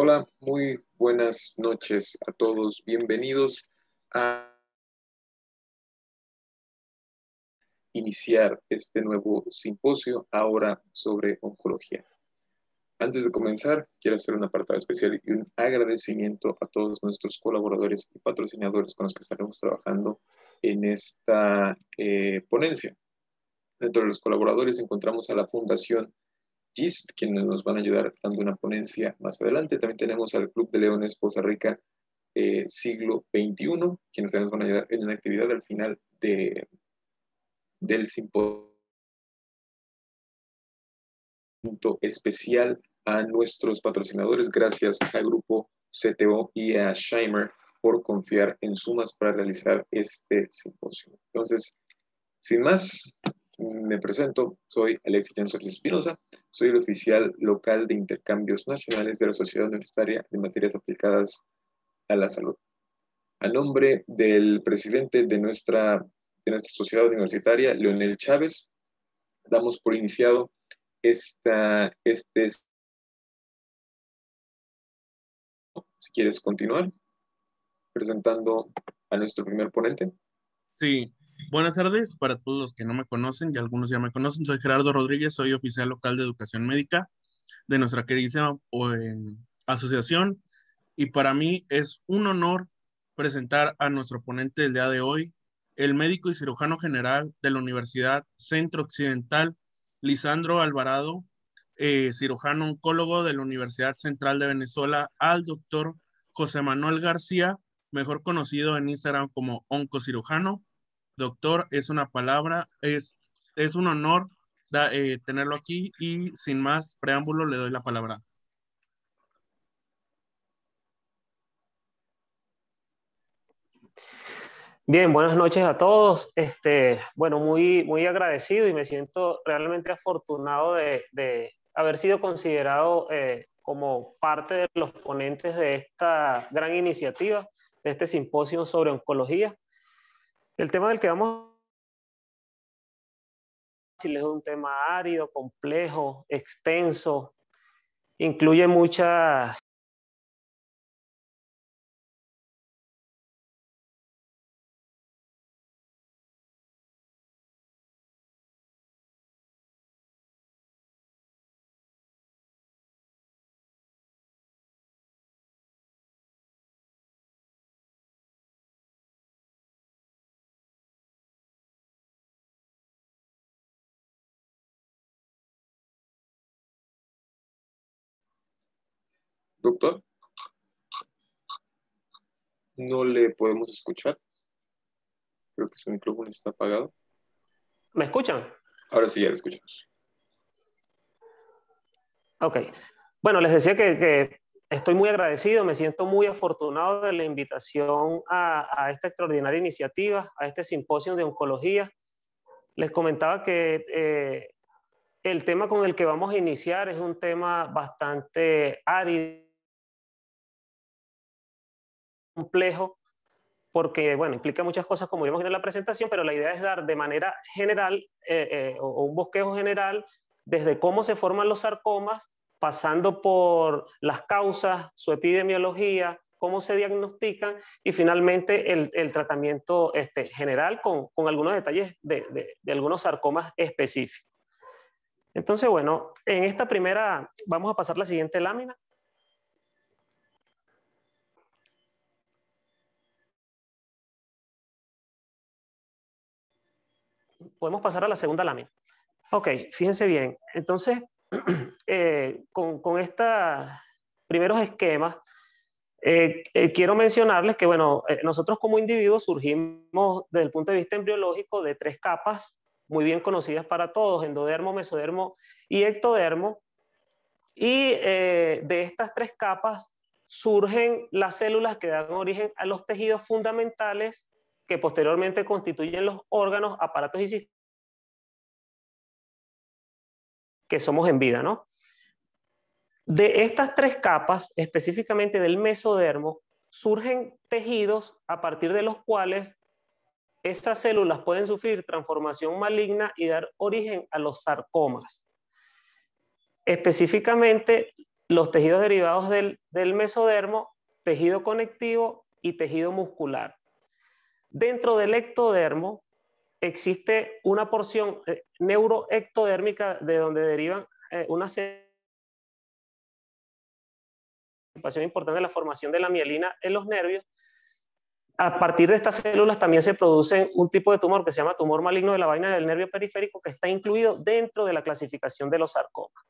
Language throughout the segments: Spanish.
Hola, muy buenas noches a todos. Bienvenidos a iniciar este nuevo simposio ahora sobre oncología. Antes de comenzar, quiero hacer un apartado especial y un agradecimiento a todos nuestros colaboradores y patrocinadores con los que estaremos trabajando en esta eh, ponencia. Dentro de los colaboradores encontramos a la Fundación quienes nos van a ayudar dando una ponencia más adelante. También tenemos al Club de Leones Costa Rica eh, Siglo XXI, quienes nos van a ayudar en una actividad al final de, del simposio especial a nuestros patrocinadores, gracias al grupo CTO y a Scheimer por confiar en Sumas para realizar este simposio. Entonces, sin más, me presento, soy Alexis Jansor Espinosa, soy el oficial local de intercambios nacionales de la Sociedad Universitaria de Materias Aplicadas a la Salud. A nombre del presidente de nuestra, de nuestra sociedad universitaria, Leonel Chávez, damos por iniciado esta, este... Si quieres continuar presentando a nuestro primer ponente. Sí, Buenas tardes para todos los que no me conocen y algunos ya me conocen. Soy Gerardo Rodríguez, soy oficial local de educación médica de nuestra queridísima eh, asociación y para mí es un honor presentar a nuestro ponente del día de hoy, el médico y cirujano general de la Universidad Centro Occidental, Lisandro Alvarado, eh, cirujano oncólogo de la Universidad Central de Venezuela, al doctor José Manuel García, mejor conocido en Instagram como Oncocirujano doctor, es una palabra, es, es un honor eh, tenerlo aquí y sin más preámbulo le doy la palabra. Bien, buenas noches a todos. Este, bueno, muy, muy agradecido y me siento realmente afortunado de, haber sido considerado eh, como parte de los ponentes de esta gran iniciativa, de este simposio sobre oncología. El tema del que vamos es un tema árido, complejo, extenso, incluye muchas doctor. No le podemos escuchar. Creo que su micrófono está apagado. ¿Me escuchan? Ahora sí, ya lo escuchamos. Ok. Bueno, les decía que, estoy muy agradecido, me siento muy afortunado de la invitación a, esta extraordinaria iniciativa, a este simposio de oncología. Les comentaba que eh, el tema con el que vamos a iniciar es un tema bastante árido complejo porque, bueno, implica muchas cosas como vimos en la presentación, pero la idea es dar de manera general eh, eh, o un bosquejo general desde cómo se forman los sarcomas, pasando por las causas, su epidemiología, cómo se diagnostican y finalmente el, tratamiento este, general con, algunos detalles de algunos sarcomas específicos. Entonces, bueno, en esta primera, vamos a pasar la siguiente lámina. podemos pasar a la segunda lámina. Ok, fíjense bien. Entonces, eh, con, estos primeros esquemas, eh, eh, quiero mencionarles que, bueno, nosotros como individuos surgimos desde el punto de vista embriológico de tres capas muy bien conocidas para todos, endodermo, mesodermo y ectodermo. Y de estas tres capas surgen las células que dan origen a los tejidos fundamentales que posteriormente constituyen los órganos, aparatos y sistemas que somos en vida, ¿no? De estas tres capas, específicamente del mesodermo, surgen tejidos a partir de los cuales estas células pueden sufrir transformación maligna y dar origen a los sarcomas. Específicamente, los tejidos derivados del mesodermo, tejido conectivo y tejido muscular. Dentro del ectodermo existe una porción eh, neuroectodérmica de donde derivan eh, una participación importante de la formación de la mielina en los nervios. A partir de estas células también se produce un tipo de tumor que se llama tumor maligno de la vaina del nervio periférico que está incluido dentro de la clasificación de los sarcomas.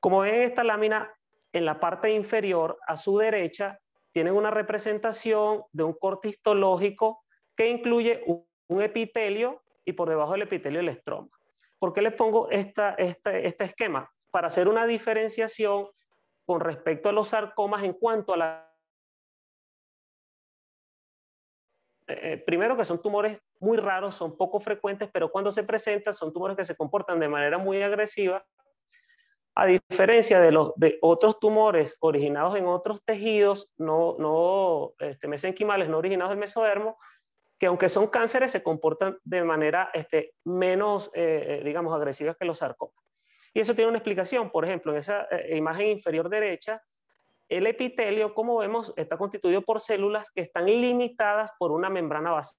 Como ven esta lámina, en la parte inferior a su derecha tienen una representación de un corte histológico que incluye un epitelio y por debajo del epitelio el estroma. ¿Por qué les pongo este, este esquema? Para hacer una diferenciación con respecto a los sarcomas en cuanto a la... Eh, eh, primero que son tumores muy raros, son poco frecuentes, pero cuando se presentan son tumores que se comportan de manera muy agresiva a diferencia de, los, de otros tumores originados en otros tejidos no, este, mesenquimales, no originados del mesodermo, que aunque son cánceres, se comportan de manera este, menos, eh, eh, digamos, agresiva que los sarcomas. Y eso tiene una explicación. Por ejemplo, en esa eh, imagen inferior derecha, el epitelio, como vemos, está constituido por células que están limitadas por una membrana basal.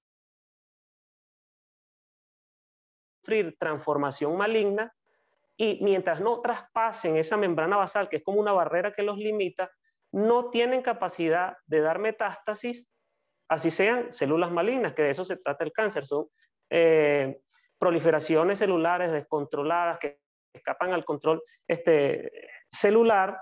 Transformación maligna y mientras no traspasen esa membrana basal, que es como una barrera que los limita, no tienen capacidad de dar metástasis, así sean células malignas, que de eso se trata el cáncer, son eh, proliferaciones celulares descontroladas que escapan al control este, celular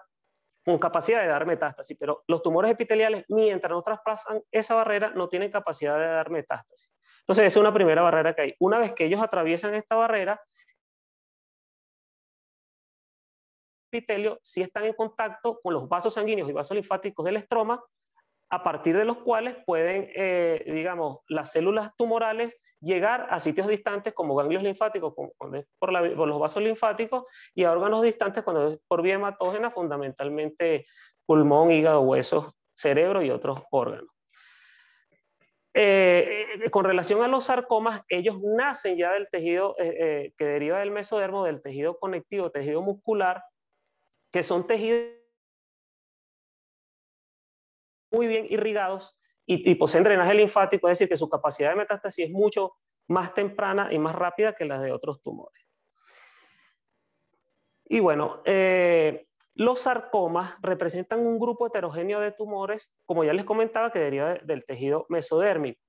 con capacidad de dar metástasis, pero los tumores epiteliales, mientras no traspasan esa barrera, no tienen capacidad de dar metástasis. Entonces, esa es una primera barrera que hay. Una vez que ellos atraviesan esta barrera, epitelio si están en contacto con los vasos sanguíneos y vasos linfáticos del estroma, a partir de los cuales pueden, eh, digamos, las células tumorales llegar a sitios distantes como ganglios linfáticos cuando por, los vasos linfáticos y a órganos distantes cuando es por vía hematógena, fundamentalmente pulmón, hígado, huesos, cerebro y otros órganos. Eh, eh, con relación a los sarcomas, ellos nacen ya del tejido que deriva del mesodermo, del tejido conectivo, tejido muscular, que son tejidos muy bien irrigados y, y, poseen drenaje linfático, es decir, que su capacidad de metástasis es mucho más temprana y más rápida que la de otros tumores. Y bueno, eh, los sarcomas representan un grupo heterogéneo de tumores, como ya les comentaba, que deriva del tejido mesodérmico.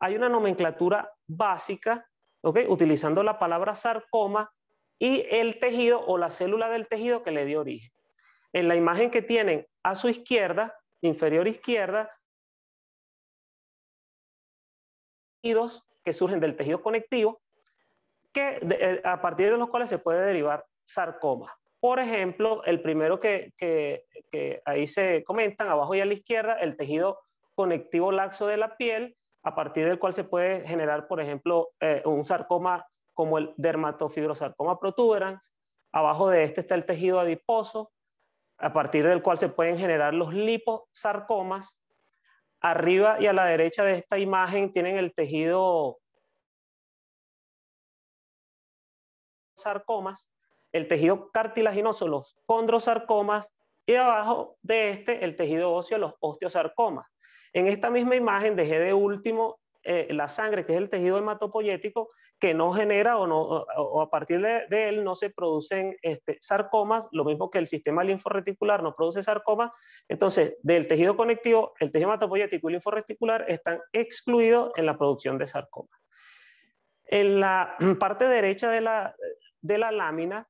Hay una nomenclatura básica, utilizando la palabra sarcoma, y el tejido o la célula del tejido que le dio origen. En la imagen que tienen a su izquierda, inferior izquierda, tejidos que surgen del tejido conectivo, que, eh, a partir de los cuales se puede derivar sarcoma. Por ejemplo, el primero que, ahí se comentan, abajo y a la izquierda, el tejido conectivo laxo de la piel, a partir del cual se puede generar, por ejemplo, eh, un sarcoma como el dermatofibrosarcoma protuberans. Abajo de este está el tejido adiposo, a partir del cual se pueden generar los liposarcomas. Arriba y a la derecha de esta imagen tienen el tejido sarcomas, el tejido cartilaginoso, los condrosarcomas, y abajo de este el tejido óseo, los osteosarcomas. En esta misma imagen dejé de último eh, la sangre, que es el tejido hematopoyético, que no genera o, a partir de, él no se producen este, sarcomas, lo mismo que el sistema linforreticular no produce sarcomas. Entonces, del tejido conectivo, el tejido hematopoyético y linforreticular están excluidos en la producción de sarcomas. En la parte derecha de la, de la lámina,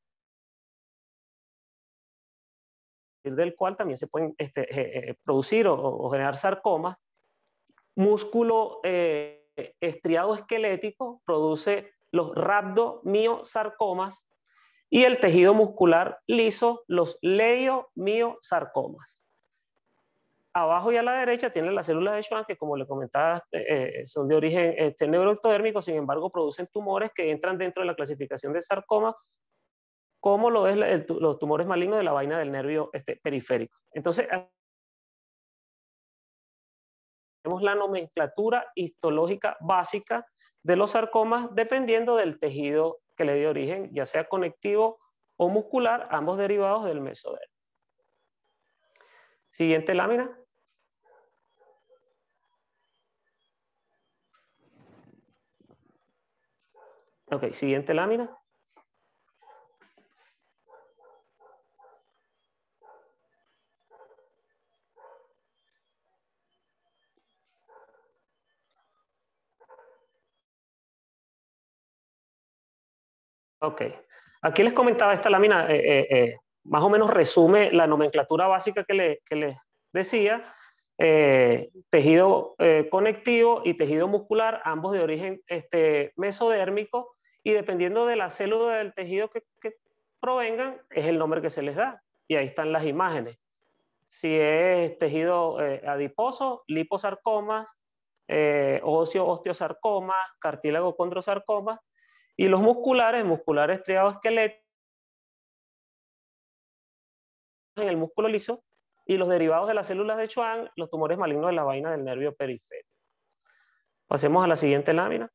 del cual también se pueden este, eh, eh, producir o, generar sarcomas, músculo... Eh, estriado esquelético produce los rhabdomiosarcomas y el tejido muscular liso, los leiomiosarcomas. Abajo y a la derecha tiene las células de Schwann, que como le comentaba, eh, eh, son de origen este, neuroectodérmico, sin embargo producen tumores que entran dentro de la clasificación de sarcoma, como lo es los tumores malignos de la vaina del nervio este, periférico. Entonces, la nomenclatura histológica básica de los sarcomas dependiendo del tejido que le dio origen, ya sea conectivo o muscular, ambos derivados del mesodermo. Siguiente lámina. Ok, siguiente lámina. Ok. Aquí les comentaba esta lámina, eh, eh, eh, más o menos resume la nomenclatura básica que, les decía. tejido conectivo y tejido muscular, ambos de origen este, mesodérmico, y dependiendo de la célula del tejido que, provengan, es el nombre que se les da. Y ahí están las imágenes. Si es tejido adiposo, liposarcomas, eh, óseo osteosarcomas cartílago condrosarcomas y los musculares, musculares estriado esqueléticos en el músculo liso, y los derivados de las células de Schwann, los tumores malignos de la vaina del nervio periférico. Pasemos a la siguiente lámina.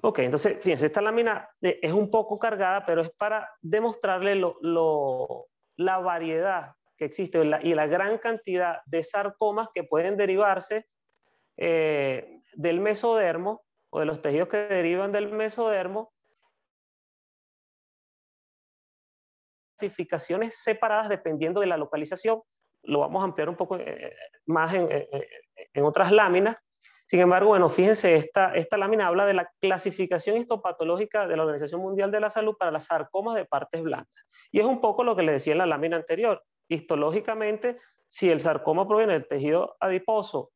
Ok, entonces, fíjense, esta lámina eh, es un poco cargada, pero es para demostrarle la variedad que existe y la gran cantidad de sarcomas que pueden derivarse eh, del mesodermo o de los tejidos que derivan del mesodermo, clasificaciones separadas dependiendo de la localización. Lo vamos a ampliar un poco eh, eh, más en, otras láminas. Sin embargo, bueno, fíjense, esta, esta lámina habla de la clasificación histopatológica de la Organización Mundial de la Salud para las sarcomas de partes blancas. Y es un poco lo que les decía en la lámina anterior. Histológicamente, si el sarcoma proviene del tejido adiposo,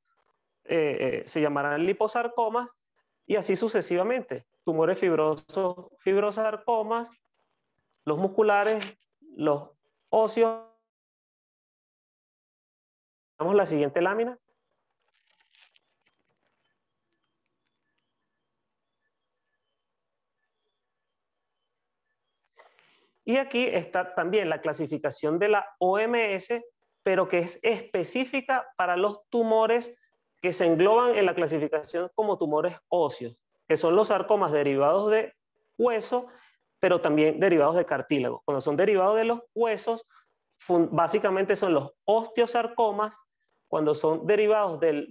eh, eh, se llamarán liposarcomas y así sucesivamente. Tumores fibrosos, fibrosarcomas, los musculares, los óseos. Vamos la siguiente lámina. Y aquí está también la clasificación de la OMS, pero que es específica para los tumores que se engloban en la clasificación como tumores óseos, que son los sarcomas derivados de hueso, pero también derivados de cartílago. Cuando son derivados de los huesos, básicamente son los osteosarcomas, cuando son derivados del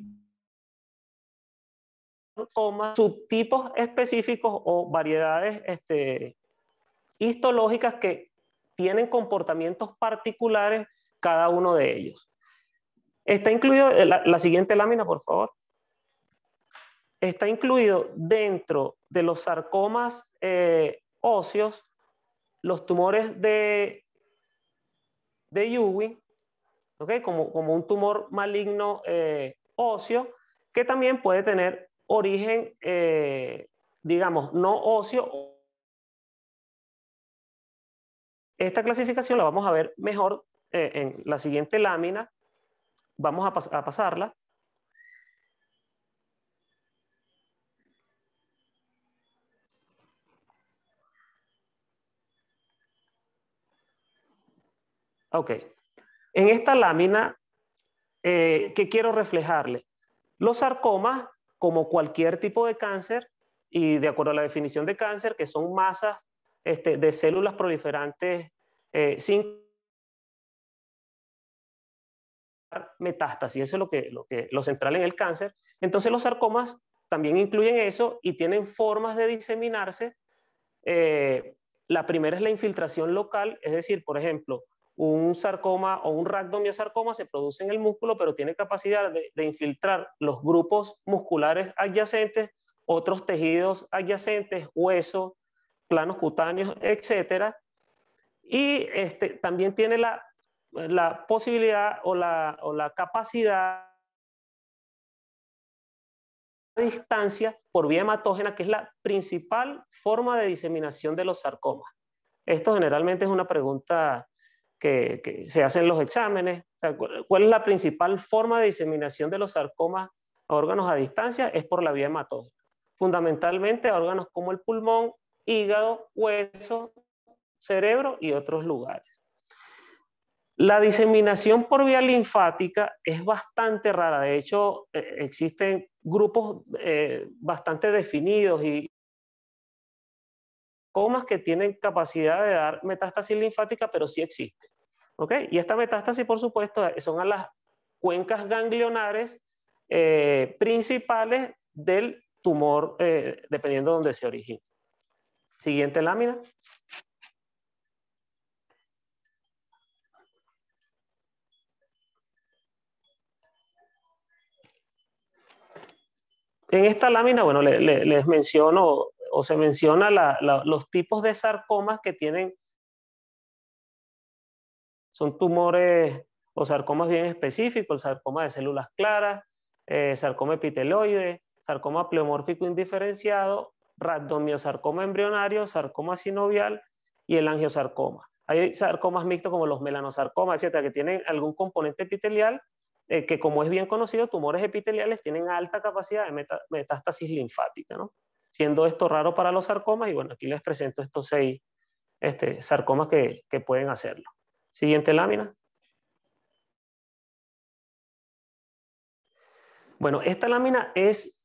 sarcoma, subtipos específicos o variedades este, histológicas que tienen comportamientos particulares cada uno de ellos. Está incluido, eh, la, siguiente lámina, por favor. Está incluido dentro de los sarcomas eh, óseos, los tumores de, de Ewing, como, como, un tumor maligno eh, óseo, que también puede tener origen, digamos, no óseo esta clasificación la vamos a ver mejor eh, en la siguiente lámina. Vamos a, pasarla. Ok. En esta lámina, eh, ¿qué quiero reflejarle? Los sarcomas, como cualquier tipo de cáncer, y de acuerdo a la definición de cáncer, que son masas este, de células proliferantes eh, sin metástasis, eso es lo, que, lo, lo central en el cáncer. Entonces los sarcomas también incluyen eso y tienen formas de diseminarse. Eh, la primera es la infiltración local, es decir, por ejemplo, un sarcoma o un rhabdomyosarcoma se produce en el músculo, pero tiene capacidad de, infiltrar los grupos musculares adyacentes, otros tejidos adyacentes, hueso, planos cutáneos, etcétera. Y este, también tiene la, posibilidad o la, o la capacidad distancia por vía hematógena, que es la principal forma de diseminación de los sarcomas. Esto generalmente es una pregunta que, se hace en los exámenes. ¿Cuál es la principal forma de diseminación de los sarcomas a órganos a distancia? Es por la vía hematógena. Fundamentalmente a órganos como el pulmón, hígado, hueso, cerebro y otros lugares. La diseminación por vía linfática es bastante rara. De hecho, eh, existen grupos eh, bastante definidos y comas que tienen capacidad de dar metástasis linfática, pero sí existen. ¿Ok? Y esta metástasis, por supuesto, son a las cuencas ganglionares eh, principales del tumor, dependiendo de dónde se origine. Siguiente lámina. En esta lámina, bueno, les, menciono o se menciona los tipos de sarcomas que tienen, son tumores o sarcomas bien específicos, el sarcoma de células claras, eh, sarcoma epiteloide, sarcoma pleomórfico indiferenciado rhabdomiosarcoma embrionario, sarcoma sinovial y el angiosarcoma. Hay sarcomas mixtos como los melanosarcomas, etcétera, que tienen algún componente epitelial eh, que, como es bien conocido, tumores epiteliales tienen alta capacidad de metástasis linfática, Siendo esto raro para los sarcomas, y bueno, aquí les presento estos seis este, sarcomas que pueden hacerlo. Siguiente lámina. Bueno, esta lámina es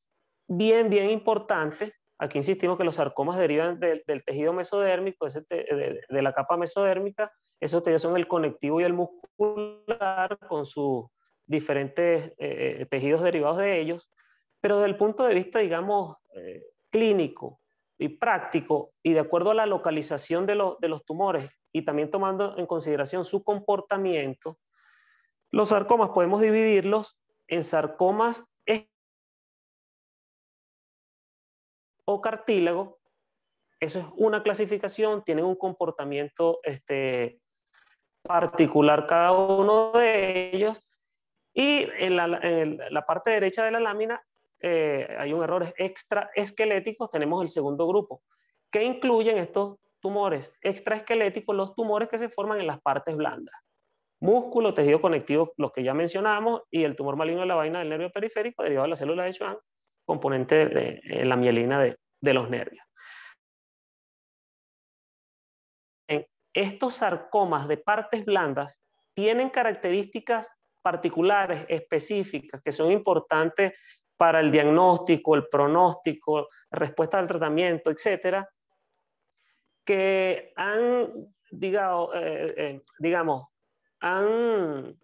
bien, bien importante Aquí insistimos que los sarcomas derivan del tejido mesodérmico, de, la capa mesodérmica. Esos tejidos son el conectivo y el muscular con sus diferentes eh, eh, tejidos derivados de ellos. Pero desde el punto de vista, digamos, eh, clínico y práctico, y de acuerdo a la localización de los tumores, y también tomando en consideración su comportamiento, los sarcomas podemos dividirlos en sarcomas o cartílago. Eso es una clasificación, tienen un comportamiento este, particular cada uno de ellos. Y en la, parte derecha de la lámina eh, hay un error extraesqueléticos, tenemos el segundo grupo, que incluyen estos tumores extraesqueléticos, los tumores que se forman en las partes blandas. Músculo, tejido conectivo, los que ya mencionamos, y el tumor maligno de la vaina del nervio periférico derivado de la célula de Schwann, componente de, eh, la mielina de, los nervios. estos sarcomas de partes blandas tienen características particulares, específicas, que son importantes para el diagnóstico, el pronóstico, respuesta al tratamiento, etcétera, que han, eh, eh, digamos, han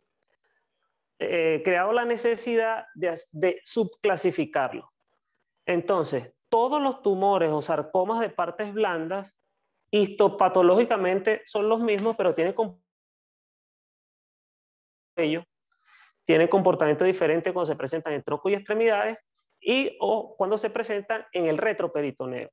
creado la necesidad de, de subclasificarlo. Entonces, todos los tumores o sarcomas de partes blandas histopatológicamente son los mismos, pero tienen tienen comportamiento diferente cuando se presentan en tronco y extremidades y o cuando se presentan en el retroperitoneo.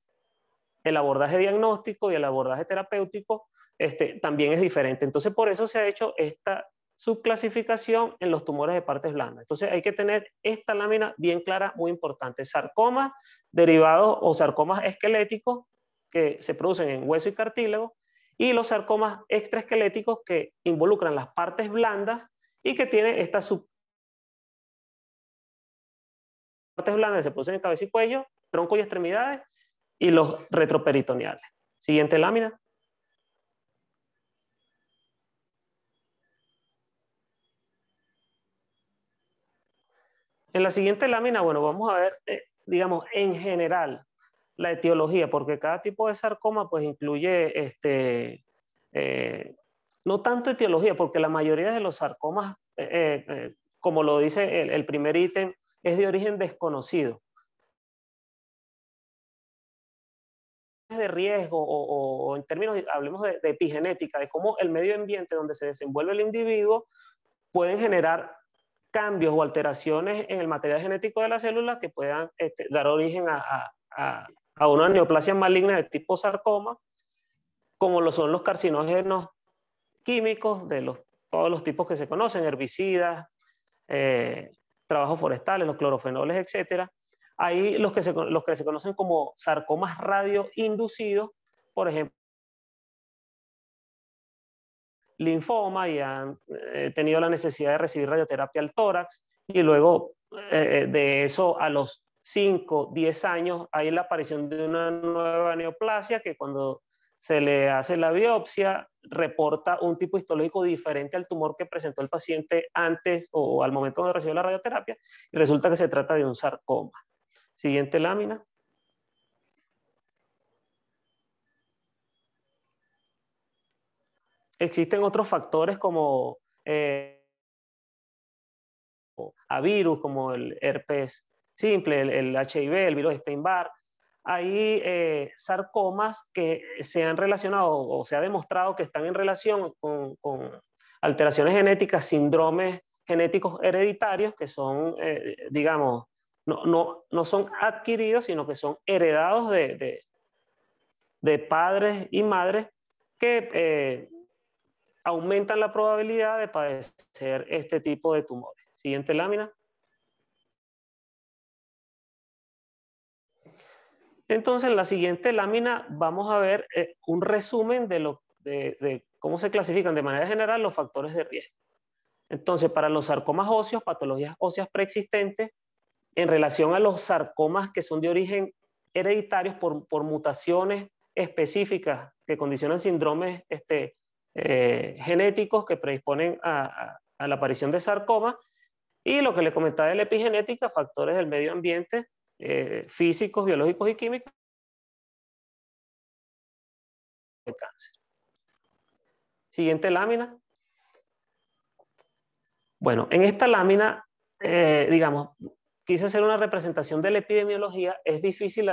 El abordaje diagnóstico y el abordaje terapéutico este, también es diferente. Entonces, por eso se ha hecho esta subclasificación en los tumores de partes blandas. Entonces hay que tener esta lámina bien clara, muy importante. Sarcomas derivados o sarcomas esqueléticos que se producen en hueso y cartílago y los sarcomas extraesqueléticos que involucran las partes blandas y que tienen estas sub partes blandas que se producen en cabeza y cuello, tronco y extremidades y los retroperitoneales. Siguiente lámina. En la siguiente lámina, bueno, vamos a ver, eh, digamos, en general, la etiología, porque cada tipo de sarcoma pues incluye, este, eh, no tanto etiología, porque la mayoría de los sarcomas, eh, como lo dice el, primer ítem, es de origen desconocido. de riesgo o, en términos, hablemos de, de, epigenética, de cómo el medio ambiente donde se desenvuelve el individuo pueden generar cambios o alteraciones en el material genético de la célula que puedan este, dar origen a, una neoplasia maligna de tipo sarcoma, como lo son los carcinógenos químicos de los, todos los tipos que se conocen, herbicidas, eh, trabajos forestales, los clorofenoles, etc. Hay los que, los que se conocen como sarcomas radioinducidos, por ejemplo, linfoma y han eh, tenido la necesidad de recibir radioterapia al tórax y luego eh, eh, de eso a los 5, 10 años hay la aparición de una nueva neoplasia que cuando se le hace la biopsia reporta un tipo histológico diferente al tumor que presentó el paciente antes o al momento de recibir la radioterapia y resulta que se trata de un sarcoma. Siguiente lámina. existen otros factores como eh, a virus, como el herpes simple, el, HIV, el virus de Steinbar. Hay eh, sarcomas que se han relacionado o se ha demostrado que están en relación con, alteraciones genéticas, síndromes genéticos hereditarios que son, eh, digamos, no, no, son adquiridos, sino que son heredados de, padres y madres que aumentan la probabilidad de padecer este tipo de tumores. Siguiente lámina. Entonces, en la siguiente lámina vamos a ver eh, un resumen de, lo, cómo se clasifican de manera general los factores de riesgo. Entonces, para los sarcomas óseos, patologías óseas preexistentes, en relación a los sarcomas que son de origen hereditarios por, mutaciones específicas que condicionan síndromes este, eh, genéticos que predisponen a, la aparición de sarcoma. Y lo que le comentaba de la epigenética, factores del medio ambiente, eh, físicos, biológicos y químicos. cáncer. Siguiente lámina. Bueno, en esta lámina, eh, digamos, quise hacer una representación de la epidemiología. Es difícil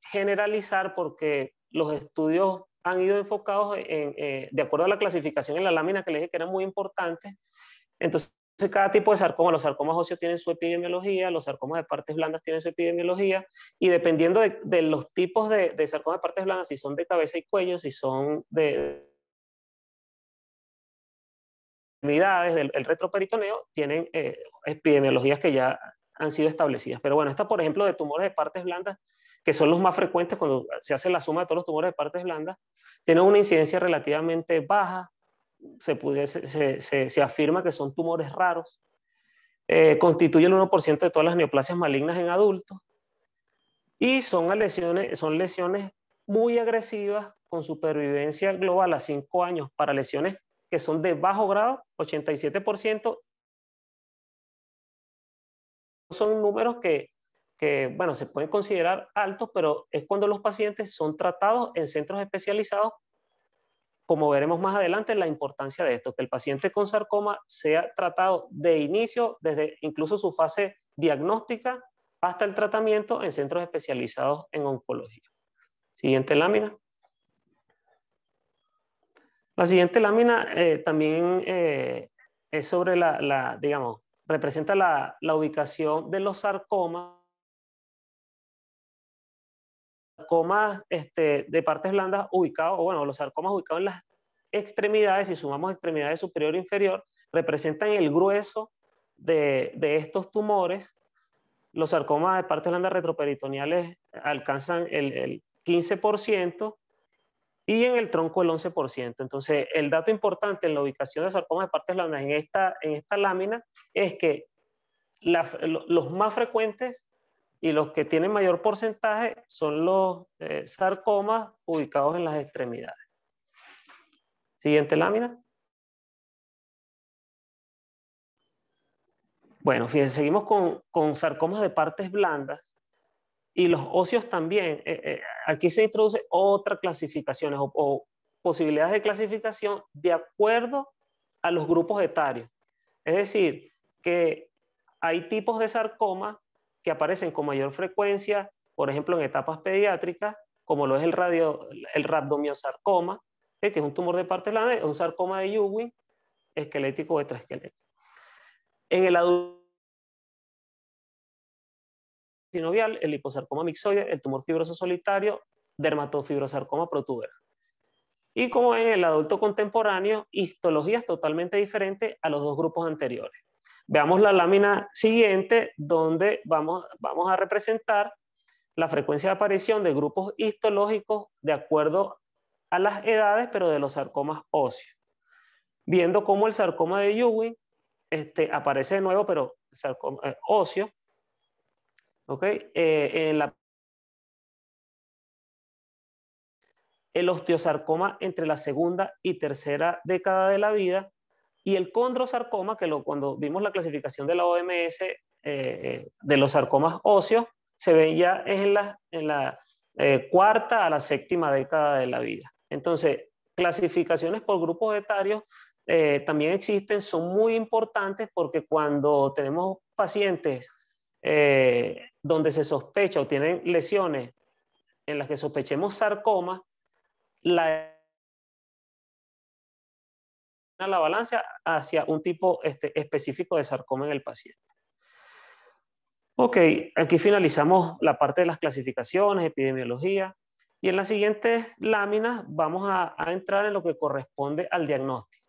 generalizar porque los estudios han ido enfocados en, eh, de acuerdo a la clasificación en la lámina que les dije que era muy importante. Entonces, cada tipo de sarcoma, los sarcomas óseos tienen su epidemiología, los sarcomas de partes blandas tienen su epidemiología, y dependiendo de, los tipos de, sarcomas de partes blandas, si son de cabeza y cuello, si son de, del retroperitoneo tienen eh, epidemiologías que ya han sido establecidas. Pero bueno, esta, por ejemplo, de tumores de partes blandas que son los más frecuentes cuando se hace la suma de todos los tumores de partes blandas, tienen una incidencia relativamente baja, se, se, se, afirma que son tumores raros, eh, constituyen el 1% de todas las neoplasias malignas en adultos y son lesiones, son lesiones muy agresivas con supervivencia global a 5 años para lesiones que son de bajo grado, 87%. Son números que que, bueno, se pueden considerar altos, pero es cuando los pacientes son tratados en centros especializados, como veremos más adelante, la importancia de esto, que el paciente con sarcoma sea tratado de inicio, desde incluso su fase diagnóstica hasta el tratamiento en centros especializados en oncología. Siguiente lámina. La siguiente lámina eh, también eh, es sobre la, digamos, representa la, ubicación de los sarcomas sarcomas este, de partes blandas ubicados, o bueno, los sarcomas ubicados en las extremidades, si sumamos extremidades superior e inferior, representan el grueso de, estos tumores. Los sarcomas de partes blandas retroperitoneales alcanzan el, 15% y en el tronco el 11%. Entonces, el dato importante en la ubicación de sarcomas de partes blandas en esta, en esta lámina es que los más frecuentes y los que tienen mayor porcentaje son los eh, sarcomas ubicados en las extremidades. Siguiente lámina. Bueno, fíjense, seguimos con, sarcomas de partes blandas y los óseos también. Eh, eh, aquí se introduce otra clasificaciones o, o posibilidades de clasificación de acuerdo a los grupos etarios. Es decir, que hay tipos de sarcomas que aparecen con mayor frecuencia, por ejemplo, en etapas pediátricas, como lo es el, radio, el que es un tumor de parte blanda, es un sarcoma de Ewing, esquelético o extraesquelético. En el adulto sinovial, el liposarcoma mixoide, el tumor fibroso solitario, dermatofibrosarcoma protubera. Y como en el adulto contemporáneo, histologías totalmente diferentes a los dos grupos anteriores. Veamos la lámina siguiente donde vamos, a representar la frecuencia de aparición de grupos histológicos de acuerdo a las edades, pero de los sarcomas óseos. Viendo cómo el sarcoma de Ewing este, aparece de nuevo, pero sarcoma, eh, óseo, eh, el osteosarcoma entre la segunda y tercera década de la vida y el condrosarcoma, que lo, cuando vimos la clasificación de la OMS eh, eh, de los sarcomas óseos, se ve ya en la, en la eh, cuarta a la séptima década de la vida. Entonces, clasificaciones por grupos etarios también existen, son muy importantes porque cuando tenemos pacientes donde se sospecha o tienen lesiones en las que sospechemos sarcomas, la la balanza hacia un tipo este, específico de sarcoma en el paciente. Ok, aquí finalizamos la parte de las clasificaciones, epidemiología, y en las siguientes láminas vamos a, entrar en lo que corresponde al diagnóstico.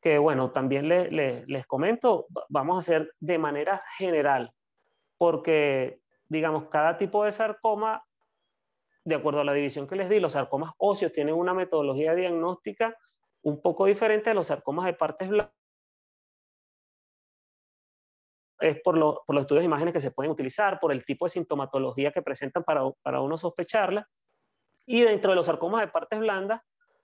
Que bueno, también les comento, vamos a hacer de manera general, porque digamos, cada tipo de sarcoma, de acuerdo a la división que les di, los sarcomas óseos tienen una metodología diagnóstica un poco diferente de los sarcomas de partes blandas. Es por, por, los estudios de imágenes que se pueden utilizar, por el tipo de sintomatología que presentan para, uno sospecharla. Y dentro de los sarcomas de partes blandas,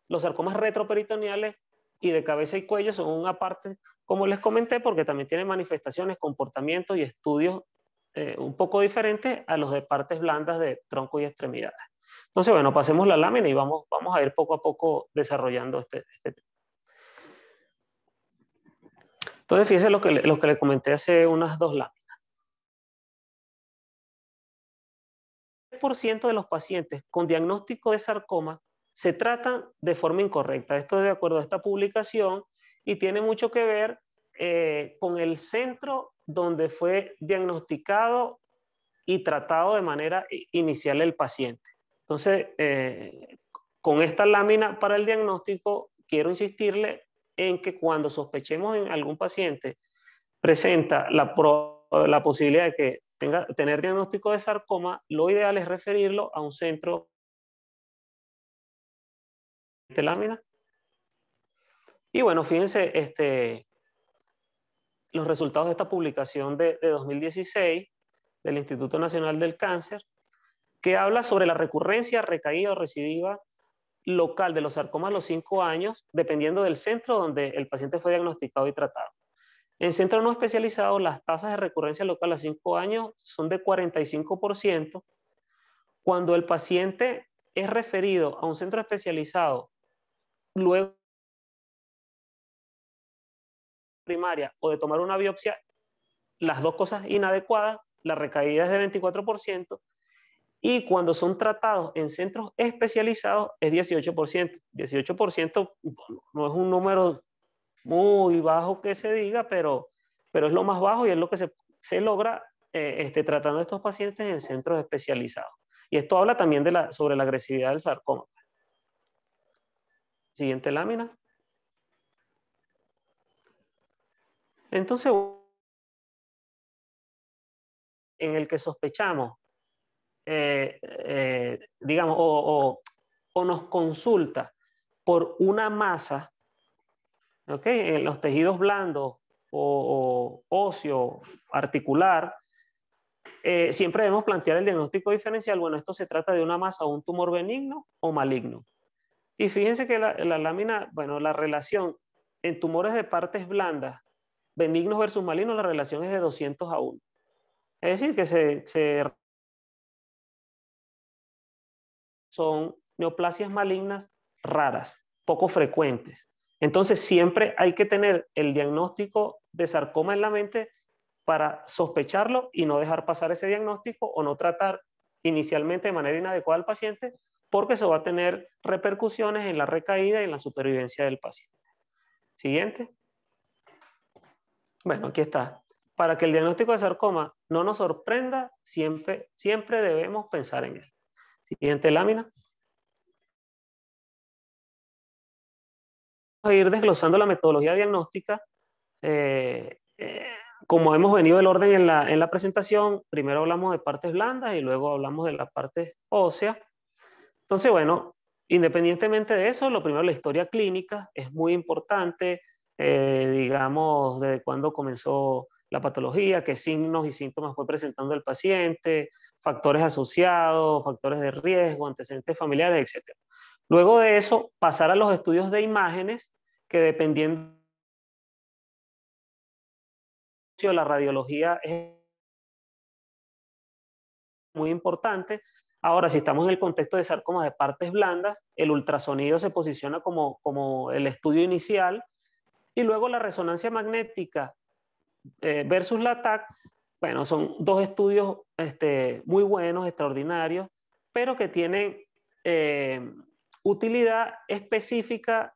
los sarcomas retroperitoneales y de cabeza y cuello son una parte, como les comenté, porque también tienen manifestaciones, comportamientos y estudios eh, un poco diferentes a los de partes blandas de tronco y extremidades. Entonces, bueno, pasemos la lámina y vamos, a ir poco a poco desarrollando este, este tema. Entonces, fíjense lo que, lo le comenté hace unas dos láminas. El 3% de los pacientes con diagnóstico de sarcoma se tratan de forma incorrecta. Esto es de acuerdo a esta publicación y tiene mucho que ver eh, con el centro donde fue diagnosticado y tratado de manera inicial el paciente. Entonces, eh, con esta lámina para el diagnóstico, quiero insistirle en que cuando sospechemos en algún paciente presenta la, posibilidad de que tenga, tener diagnóstico de sarcoma, lo ideal es referirlo a un centro de lámina. Y bueno, fíjense, este, los resultados de esta publicación de 2016 del Instituto Nacional del Cáncer que habla sobre la recurrencia, recaída o recidiva local de los sarcomas a los 5 años, dependiendo del centro donde el paciente fue diagnosticado y tratado. En centros no especializados, las tasas de recurrencia local a 5 años son de 45%. Cuando el paciente es referido a un centro especializado, luego primaria o de tomar una biopsia, las dos cosas inadecuadas, la recaída es de 24% y cuando son tratados en centros especializados es 18%. 18% no es un número muy bajo que se diga, pero, pero es lo más bajo y es lo que se, logra eh, este, tratando a estos pacientes en centros especializados. Y esto habla también de la, sobre la agresividad del sarcoma. Siguiente lámina. Entonces, en el que sospechamos eh, eh, digamos, o, nos consulta por una masa, ¿ok? En los tejidos blandos o, o óseo, articular, eh, siempre debemos plantear el diagnóstico diferencial. Bueno, esto se trata de una masa o un tumor benigno o maligno. Y fíjense que la, lámina, bueno, la relación en tumores de partes blandas, benignos versus malignos, la relación es de 200 a 1. Es decir, que se, se son neoplasias malignas raras, poco frecuentes. Entonces siempre hay que tener el diagnóstico de sarcoma en la mente para sospecharlo y no dejar pasar ese diagnóstico o no tratar inicialmente de manera inadecuada al paciente porque eso va a tener repercusiones en la recaída y en la supervivencia del paciente. Siguiente. Bueno, aquí está. Para que el diagnóstico de sarcoma no nos sorprenda, siempre, siempre debemos pensar en él. Siguiente lámina. Vamos a ir desglosando la metodología diagnóstica. Eh, eh, como hemos venido el orden en la, en la presentación, primero hablamos de partes blandas y luego hablamos de la parte ósea. Entonces, bueno, independientemente de eso, lo primero, la historia clínica es muy importante, eh, digamos, desde cuándo comenzó la patología, qué signos y síntomas fue presentando el paciente, factores asociados, factores de riesgo, antecedentes familiares, etc. Luego de eso, pasar a los estudios de imágenes que dependiendo de la radiología es muy importante. Ahora, si estamos en el contexto de sarcomas de partes blandas, el ultrasonido se posiciona como, como el estudio inicial y luego la resonancia magnética eh, versus la TAC, bueno, son dos estudios este, muy buenos, extraordinarios, pero que tienen eh, utilidad específica,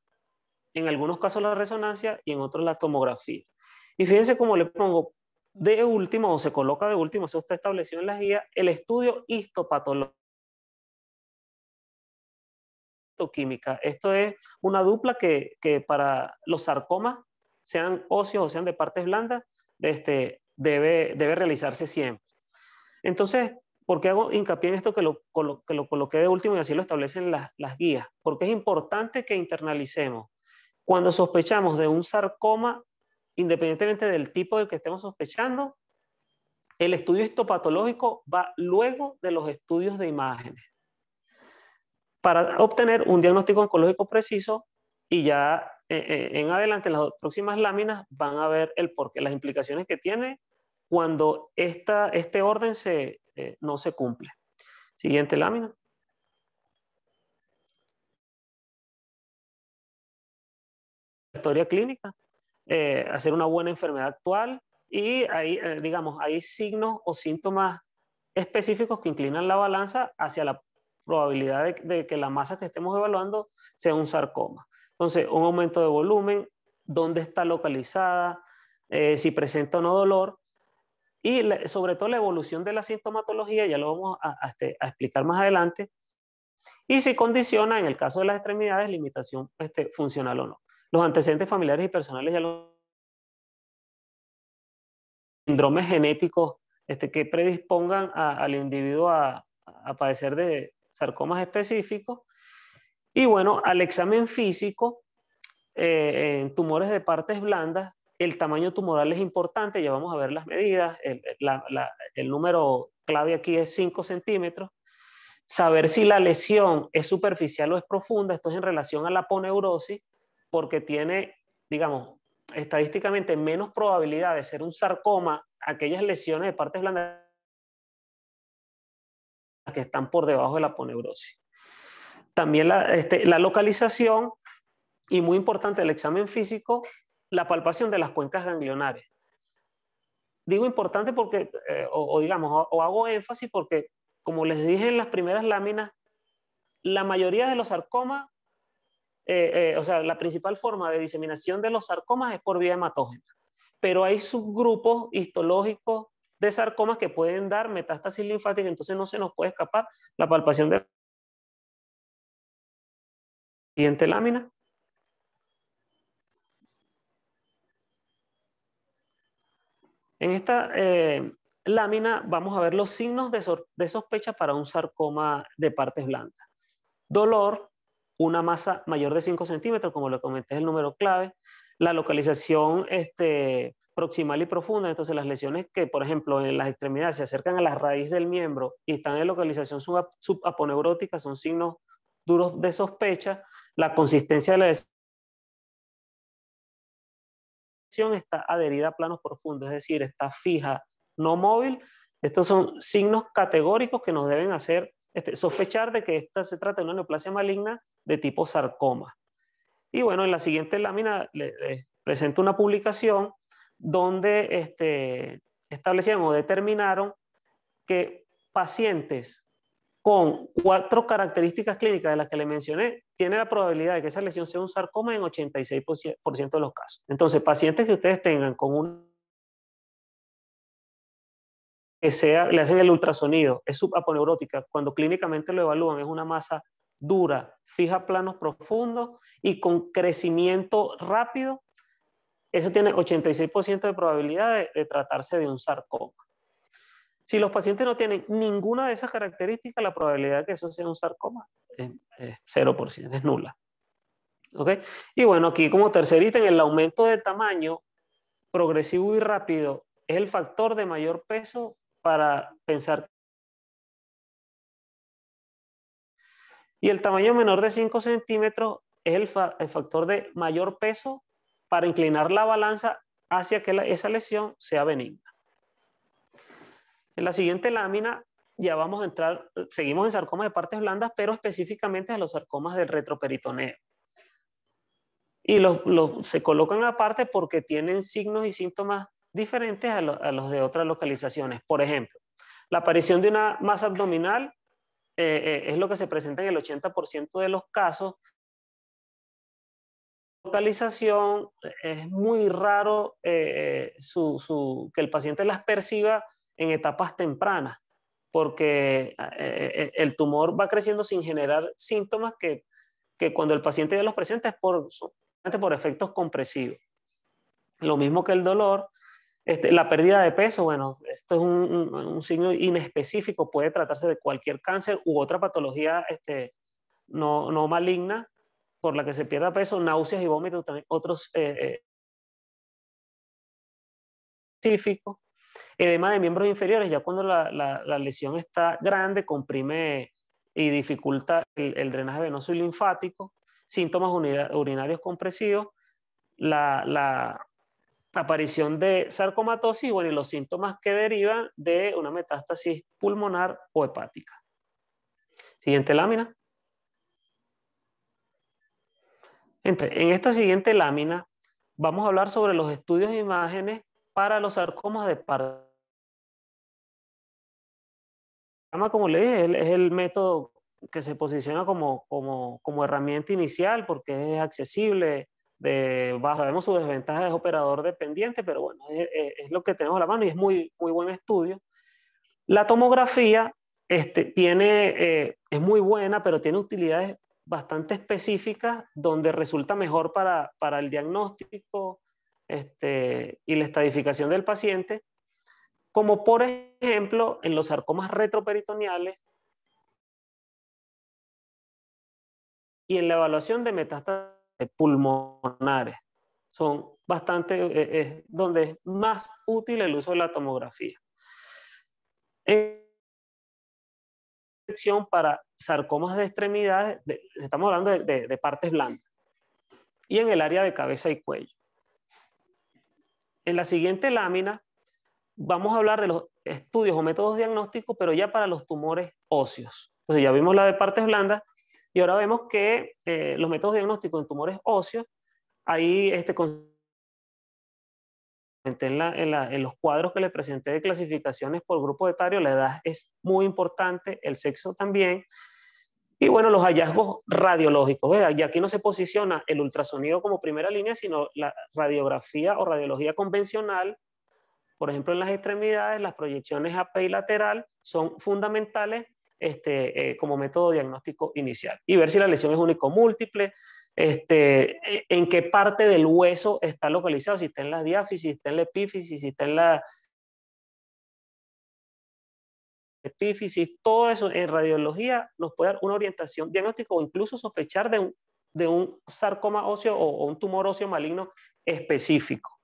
en algunos casos la resonancia y en otros la tomografía. Y fíjense cómo le pongo de último, o se coloca de último, se está establecido en la guías, el estudio histopatológico química. Esto es una dupla que, para los sarcomas, sean óseos o sean de partes blandas, este, debe, debe realizarse siempre. Entonces, ¿por qué hago hincapié en esto que lo, que coloqué de último y así lo establecen las, las guías? Porque es importante que internalicemos. Cuando sospechamos de un sarcoma, independientemente del tipo del que estemos sospechando, el estudio histopatológico va luego de los estudios de imágenes para obtener un diagnóstico oncológico preciso y ya eh, eh, en adelante, en las próximas láminas, van a ver el porqué, las implicaciones que tiene cuando este orden se, eh, no se cumple. Siguiente lámina. Historia clínica, hacer una buena enfermedad actual y ahí, digamos, hay signos o síntomas específicos que inclinan la balanza hacia la probabilidad de, que la masa que estemos evaluando sea un sarcoma. Entonces, un aumento de volumen, dónde está localizada, eh, si presenta o no dolor, y sobre todo la evolución de la sintomatología, ya lo vamos este, a, explicar más adelante, y si condiciona, en el caso de las extremidades, limitación este, funcional o no. Los antecedentes familiares y personales ya los síndromes genéticos este, que predispongan al individuo a, padecer de sarcomas específicos y bueno, al examen físico, eh, en tumores de partes blandas, el tamaño tumoral es importante, ya vamos a ver las medidas, el, el número clave aquí es 5 centímetros. Saber si la lesión es superficial o es profunda, esto es en relación a la poneurosis, porque tiene, digamos, estadísticamente menos probabilidad de ser un sarcoma aquellas lesiones de partes blandas que están por debajo de la poneurosis también este, la, localización y muy importante el examen físico, la palpación de las cuencas ganglionares. Digo importante porque, eh, o, digamos, o, hago énfasis porque, como les dije en las primeras láminas, la mayoría de los sarcomas eh, eh, o sea, la principal forma de diseminación de los sarcomas es por vía hematógena, pero hay subgrupos histológicos de sarcomas que pueden dar metástasis linfática, entonces no se nos puede escapar la palpación de Siguiente lámina. En esta eh, lámina vamos a ver los signos de, sospecha para un sarcoma de partes blandas. Dolor, una masa mayor de 5 centímetros, como lo comenté, es el número clave. La localización este, proximal y profunda, entonces las lesiones que, por ejemplo, en las extremidades se acercan a la raíz del miembro y están en localización subaponeurótica son signos duros de sospecha. La consistencia de la lesión está adherida a planos profundos, es decir, está fija, no móvil. Estos son signos categóricos que nos deben hacer este, sospechar de que esta se trata de una neoplasia maligna de tipo sarcoma. Y bueno, en la siguiente lámina les, presento una publicación donde este, establecieron o determinaron que pacientes con cuatro características clínicas de las que le mencioné, tiene la probabilidad de que esa lesión sea un sarcoma en 86% de los casos. Entonces, pacientes que ustedes tengan con un que sea, le hacen el ultrasonido, es subaponeurótica, cuando clínicamente lo evalúan, es una masa dura, fija planos profundos y con crecimiento rápido, eso tiene 86% de probabilidad de tratarse de un sarcoma. Si los pacientes no tienen ninguna de esas características, la probabilidad de que eso sea un sarcoma es, 0%, es nula. Y bueno, aquí como tercer ítem, el aumento del tamaño progresivo y rápido es el factor de mayor peso para pensar. Y el tamaño menor de 5 centímetros es el, factor de mayor peso para inclinar la balanza hacia que esa lesión sea benigna. En la siguiente lámina ya vamos a entrar, seguimos en sarcomas de partes blandas, pero específicamente a los sarcomas del retroperitoneo. Y los, se colocan aparte porque tienen signos y síntomas diferentes a, los de otras localizaciones. Por ejemplo, la aparición de una masa abdominal eh, eh, es lo que se presenta en el 80% de los casos. Localización, es muy raro eh, que el paciente las perciba en etapas tempranas, porque eh, eh, el tumor va creciendo sin generar síntomas que, que cuando el paciente ya los presenta es por, por efectos compresivos. Lo mismo que el dolor, este, la pérdida de peso, bueno, esto es un, signo inespecífico, puede tratarse de cualquier cáncer u otra patología este, no, maligna por la que se pierda peso, náuseas y vómitos, también otros eh, específicos. Edema de miembros inferiores, ya cuando la, lesión está grande, comprime y dificulta el, drenaje venoso y linfático, síntomas urinarios compresivos, la, aparición de sarcomatosis bueno, y los síntomas que derivan de una metástasis pulmonar o hepática. Siguiente lámina. en esta siguiente lámina vamos a hablar sobre los estudios de imágenes para los sarcomas de par. Como le dije, es el método que se posiciona como, como, como herramienta inicial porque es accesible, de, sabemos su desventaja es operador dependiente, pero bueno, es, lo que tenemos a la mano y es muy, muy buen estudio. La tomografía este, tiene, eh, es muy buena, pero tiene utilidades bastante específicas donde resulta mejor para, para el diagnóstico, este, y la estadificación del paciente, como por ejemplo en los sarcomas retroperitoneales y en la evaluación de metástasis pulmonares. Son bastante, eh, eh, donde es más útil el uso de la tomografía. En sección para sarcomas de extremidades, estamos hablando de partes blandas, y en el área de cabeza y cuello. En la siguiente lámina vamos a hablar de los estudios o métodos diagnósticos, pero ya para los tumores óseos. Entonces ya vimos la de partes blandas y ahora vemos que eh, los métodos diagnósticos en tumores óseos, ahí este, en, en, la, en, los cuadros que les presenté de clasificaciones por grupo etario, la edad es muy importante, el sexo también, y bueno, los hallazgos radiológicos. Y aquí no se posiciona el ultrasonido como primera línea, sino la radiografía o radiología convencional. Por ejemplo, en las extremidades, las proyecciones AP y lateral son fundamentales este, eh, como método diagnóstico inicial. Y ver si la lesión es único múltiple, este, e, en qué parte del hueso está localizado, si está en la diáfisis, si está en la epífisis, si está en la epífisis, todo eso en radiología nos puede dar una orientación diagnóstica o incluso sospechar de un, de un sarcoma óseo o, un tumor óseo maligno específico.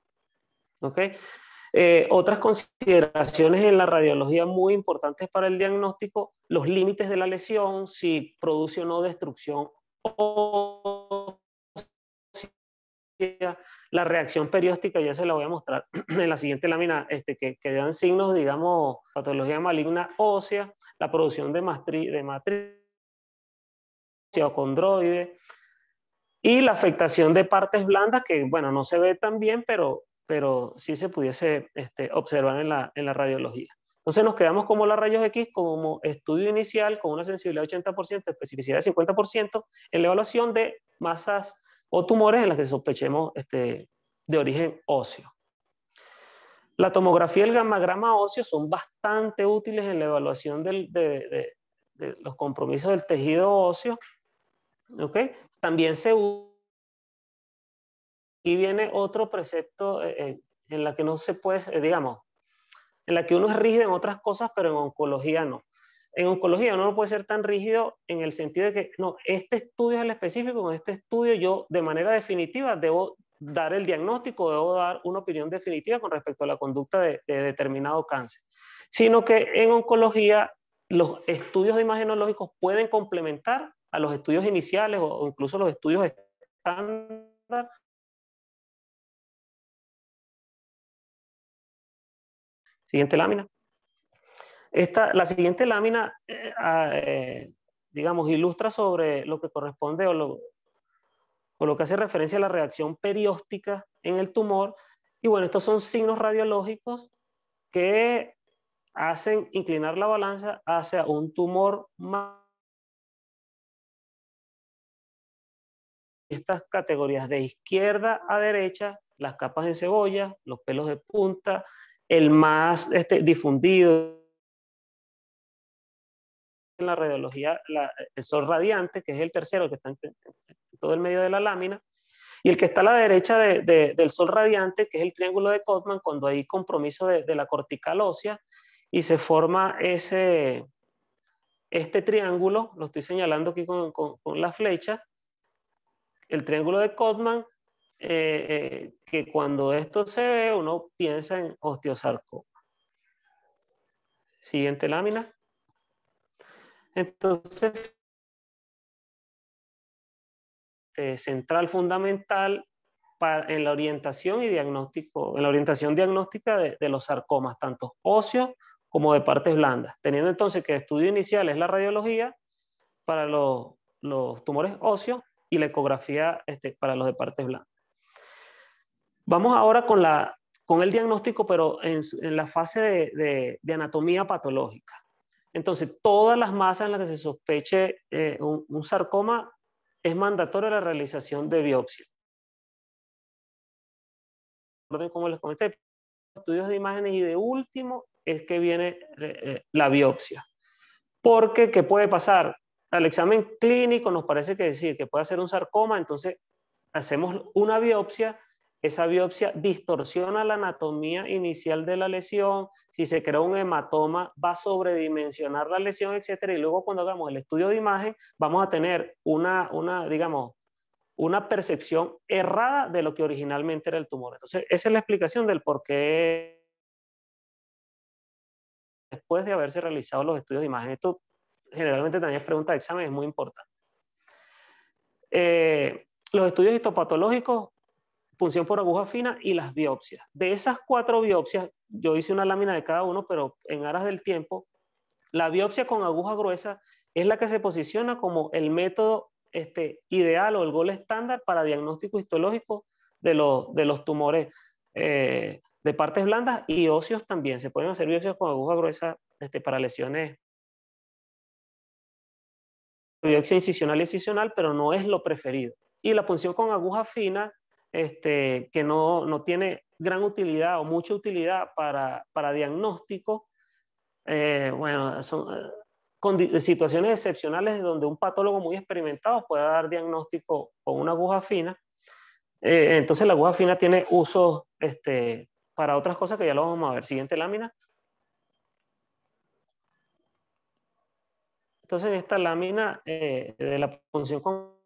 Eh, otras consideraciones en la radiología muy importantes para el diagnóstico, los límites de la lesión, si produce o no destrucción o la reacción perióstica, ya se la voy a mostrar en la siguiente lámina, este, que, dan signos, digamos, patología maligna ósea, la producción de, matriz, de matriz o condroide, y la afectación de partes blandas, que bueno, no se ve tan bien, pero, pero sí se pudiese este, observar en la, en la radiología. Entonces nos quedamos como las rayos X como estudio inicial con una sensibilidad de 80%, especificidad de 50% en la evaluación de masas o tumores en las que sospechemos este, de origen óseo. La tomografía y el gamagrama óseo son bastante útiles en la evaluación de, los compromisos del tejido óseo. También se usa. Y viene otro precepto eh, eh, en, la que no se puede, eh, digamos, en la que uno es rígido en otras cosas, pero en oncología no. En oncología uno no puede ser tan rígido en el sentido de que, no, este estudio es el específico, con este estudio yo de manera definitiva debo dar el diagnóstico, debo dar una opinión definitiva con respecto a la conducta de, determinado cáncer. Sino que en oncología los estudios de imagenológicos pueden complementar a los estudios iniciales o incluso los estudios estándar Siguiente lámina la siguiente lámina, eh, ah, eh, digamos, ilustra sobre lo que corresponde o lo, que hace referencia a la reacción perióstica en el tumor. Y bueno, estos son signos radiológicos que hacen inclinar la balanza hacia un tumor más... Estas categorías de izquierda a derecha, las capas en cebolla, los pelos de punta, el más este, difundido, en la radiología el sol radiante, que es el tercero que está en, todo el medio de la lámina, y el que está a la derecha del sol radiante, que es el triángulo de Kotman, cuando hay compromiso de, la cortical ósea y se forma ese, este triángulo, lo estoy señalando aquí con, la flecha, el triángulo de Kotman, eh, eh, que cuando esto se ve uno piensa en osteosarcoma. Siguiente lámina. Entonces, eh, central fundamental en la orientación y diagnóstico, en la orientación diagnóstica de, los sarcomas, tanto óseos como de partes blandas, teniendo entonces que el estudio inicial es la radiología para los, tumores óseos y la ecografía este, para los de partes blandas. Vamos ahora con, el diagnóstico, pero en, la fase de, anatomía patológica. Entonces, todas las masas en las que se sospeche eh, un, sarcoma es mandatoria la realización de biopsia. Como les comenté, estudios de imágenes y de último es que viene eh, eh, la biopsia. Porque, ¿qué puede pasar? Al examen clínico nos parece que decir que puede ser un sarcoma, entonces hacemos una biopsia esa biopsia distorsiona la anatomía inicial de la lesión, si se crea un hematoma va a sobredimensionar la lesión, etcétera, y luego cuando hagamos el estudio de imagen vamos a tener una, una digamos, una percepción errada de lo que originalmente era el tumor. Entonces, esa es la explicación del por qué después de haberse realizado los estudios de imagen. Esto generalmente también es pregunta de examen, es muy importante. Eh, los estudios histopatológicos punción por aguja fina y las biopsias. De esas cuatro biopsias, yo hice una lámina de cada uno, pero en aras del tiempo, la biopsia con aguja gruesa es la que se posiciona como el método este, ideal o el gol estándar para diagnóstico histológico de, los, tumores eh, de partes blandas y óseos también. Se pueden hacer biopsias con aguja gruesa este, para lesiones. Biopsia incisional y incisional, pero no es lo preferido. Y la punción con aguja fina este, que no, no tiene gran utilidad o mucha utilidad para, para diagnóstico, eh, bueno, son eh, situaciones excepcionales donde un patólogo muy experimentado pueda dar diagnóstico con una aguja fina. Eh, entonces la aguja fina tiene uso este, para otras cosas que ya lo vamos a ver. Siguiente lámina. Entonces esta lámina de la punción con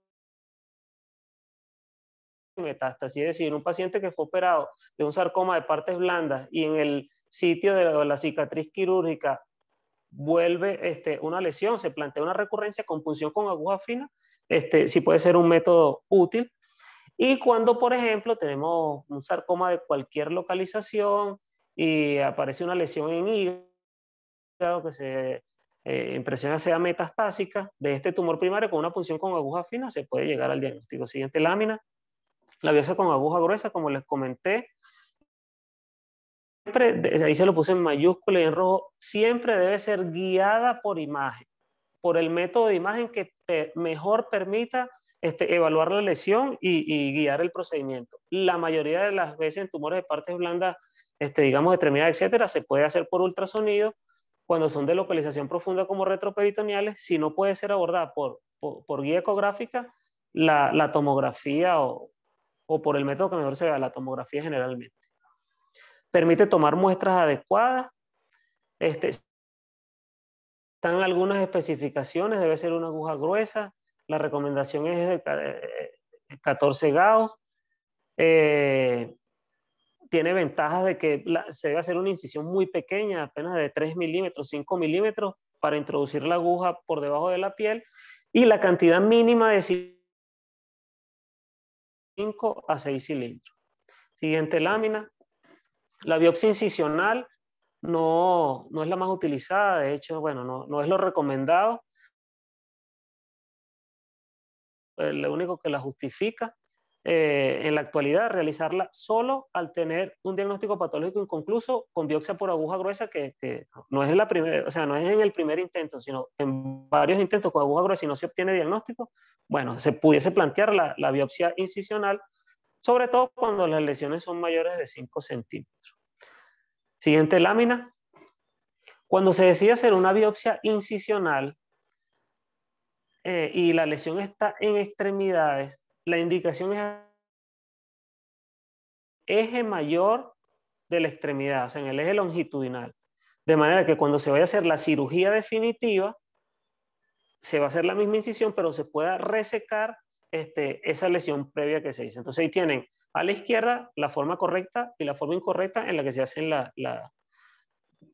metástasis. Es decir, un paciente que fue operado de un sarcoma de partes blandas y en el sitio de la, cicatriz quirúrgica vuelve este, una lesión, se plantea una recurrencia con punción con aguja fina, este, sí puede ser un método útil. Y cuando, por ejemplo, tenemos un sarcoma de cualquier localización y aparece una lesión en hígado que se eh, impresiona sea metastásica de este tumor primario con una punción con aguja fina, se puede llegar al diagnóstico. Siguiente lámina la labiosa con aguja gruesa, como les comenté. Siempre, ahí se lo puse en mayúscula y en rojo, siempre debe ser guiada por imagen, por el método de imagen que mejor permita este, evaluar la lesión y, guiar el procedimiento. La mayoría de las veces en tumores de partes blandas, este, digamos extremidad, etcétera, se puede hacer por ultrasonido. Cuando son de localización profunda como retroperitoneales, si no puede ser abordada por, guía ecográfica, la, la tomografía o, o por el método que mejor se vea, la tomografía generalmente. Permite tomar muestras adecuadas. Este, están algunas especificaciones, debe ser una aguja gruesa, la recomendación es de 14 eh, grados eh, tiene ventajas de que se debe hacer una incisión muy pequeña, apenas de 3 milímetros, 5 milímetros, para introducir la aguja por debajo de la piel y la cantidad mínima de 5 a 6 cilindros. Siguiente lámina. La biopsia incisional no, es la más utilizada, de hecho, bueno, no, no es lo recomendado. Pues, lo único que la justifica eh, en la actualidad realizarla solo al tener un diagnóstico patológico inconcluso con biopsia por aguja gruesa, que, no, es la primera, o sea, no es en el primer intento, sino en varios intentos con aguja gruesa y no se obtiene diagnóstico, bueno, se pudiese plantear la, biopsia incisional, sobre todo cuando las lesiones son mayores de 5 centímetros. Siguiente lámina. Cuando se decide hacer una biopsia incisional, eh, y la lesión está en extremidades, la indicación es eje mayor de la extremidad, o sea, en el eje longitudinal. De manera que cuando se vaya a hacer la cirugía definitiva, se va a hacer la misma incisión, pero se pueda resecar este, esa lesión previa que se hizo. Entonces ahí tienen a la izquierda la forma correcta y la forma incorrecta en la que se hace la, la,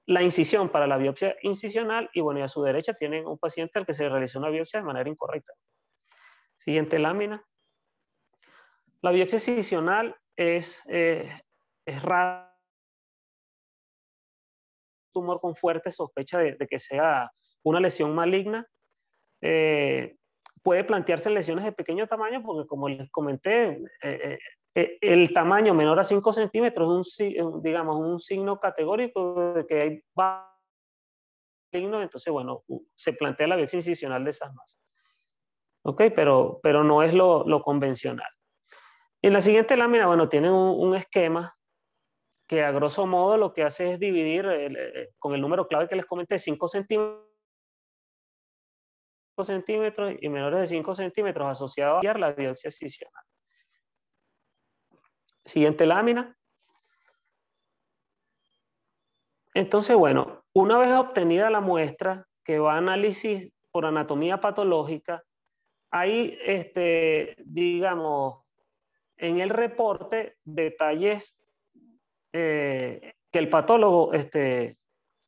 la incisión para la biopsia incisional y bueno, y a su derecha tienen un paciente al que se realizó una biopsia de manera incorrecta. Siguiente lámina. La biopsia es, eh, es tumor con fuerte sospecha de, que sea una lesión maligna. Eh, puede plantearse lesiones de pequeño tamaño porque, como les comenté, eh, eh, el tamaño menor a 5 centímetros es un, digamos, un signo categórico de que hay maligno, entonces, bueno, se plantea la biopsia incisional de esas masas. Ok, pero, pero no es lo, lo convencional en la siguiente lámina, bueno, tienen un, esquema que a grosso modo lo que hace es dividir eh, eh, con el número clave que les comenté, 5 centímetros y menores de 5 centímetros asociados a la biopsia excisional. Siguiente lámina. Entonces, bueno, una vez obtenida la muestra que va a análisis por anatomía patológica, ahí, este, digamos, en el reporte detalles eh, que el patólogo este,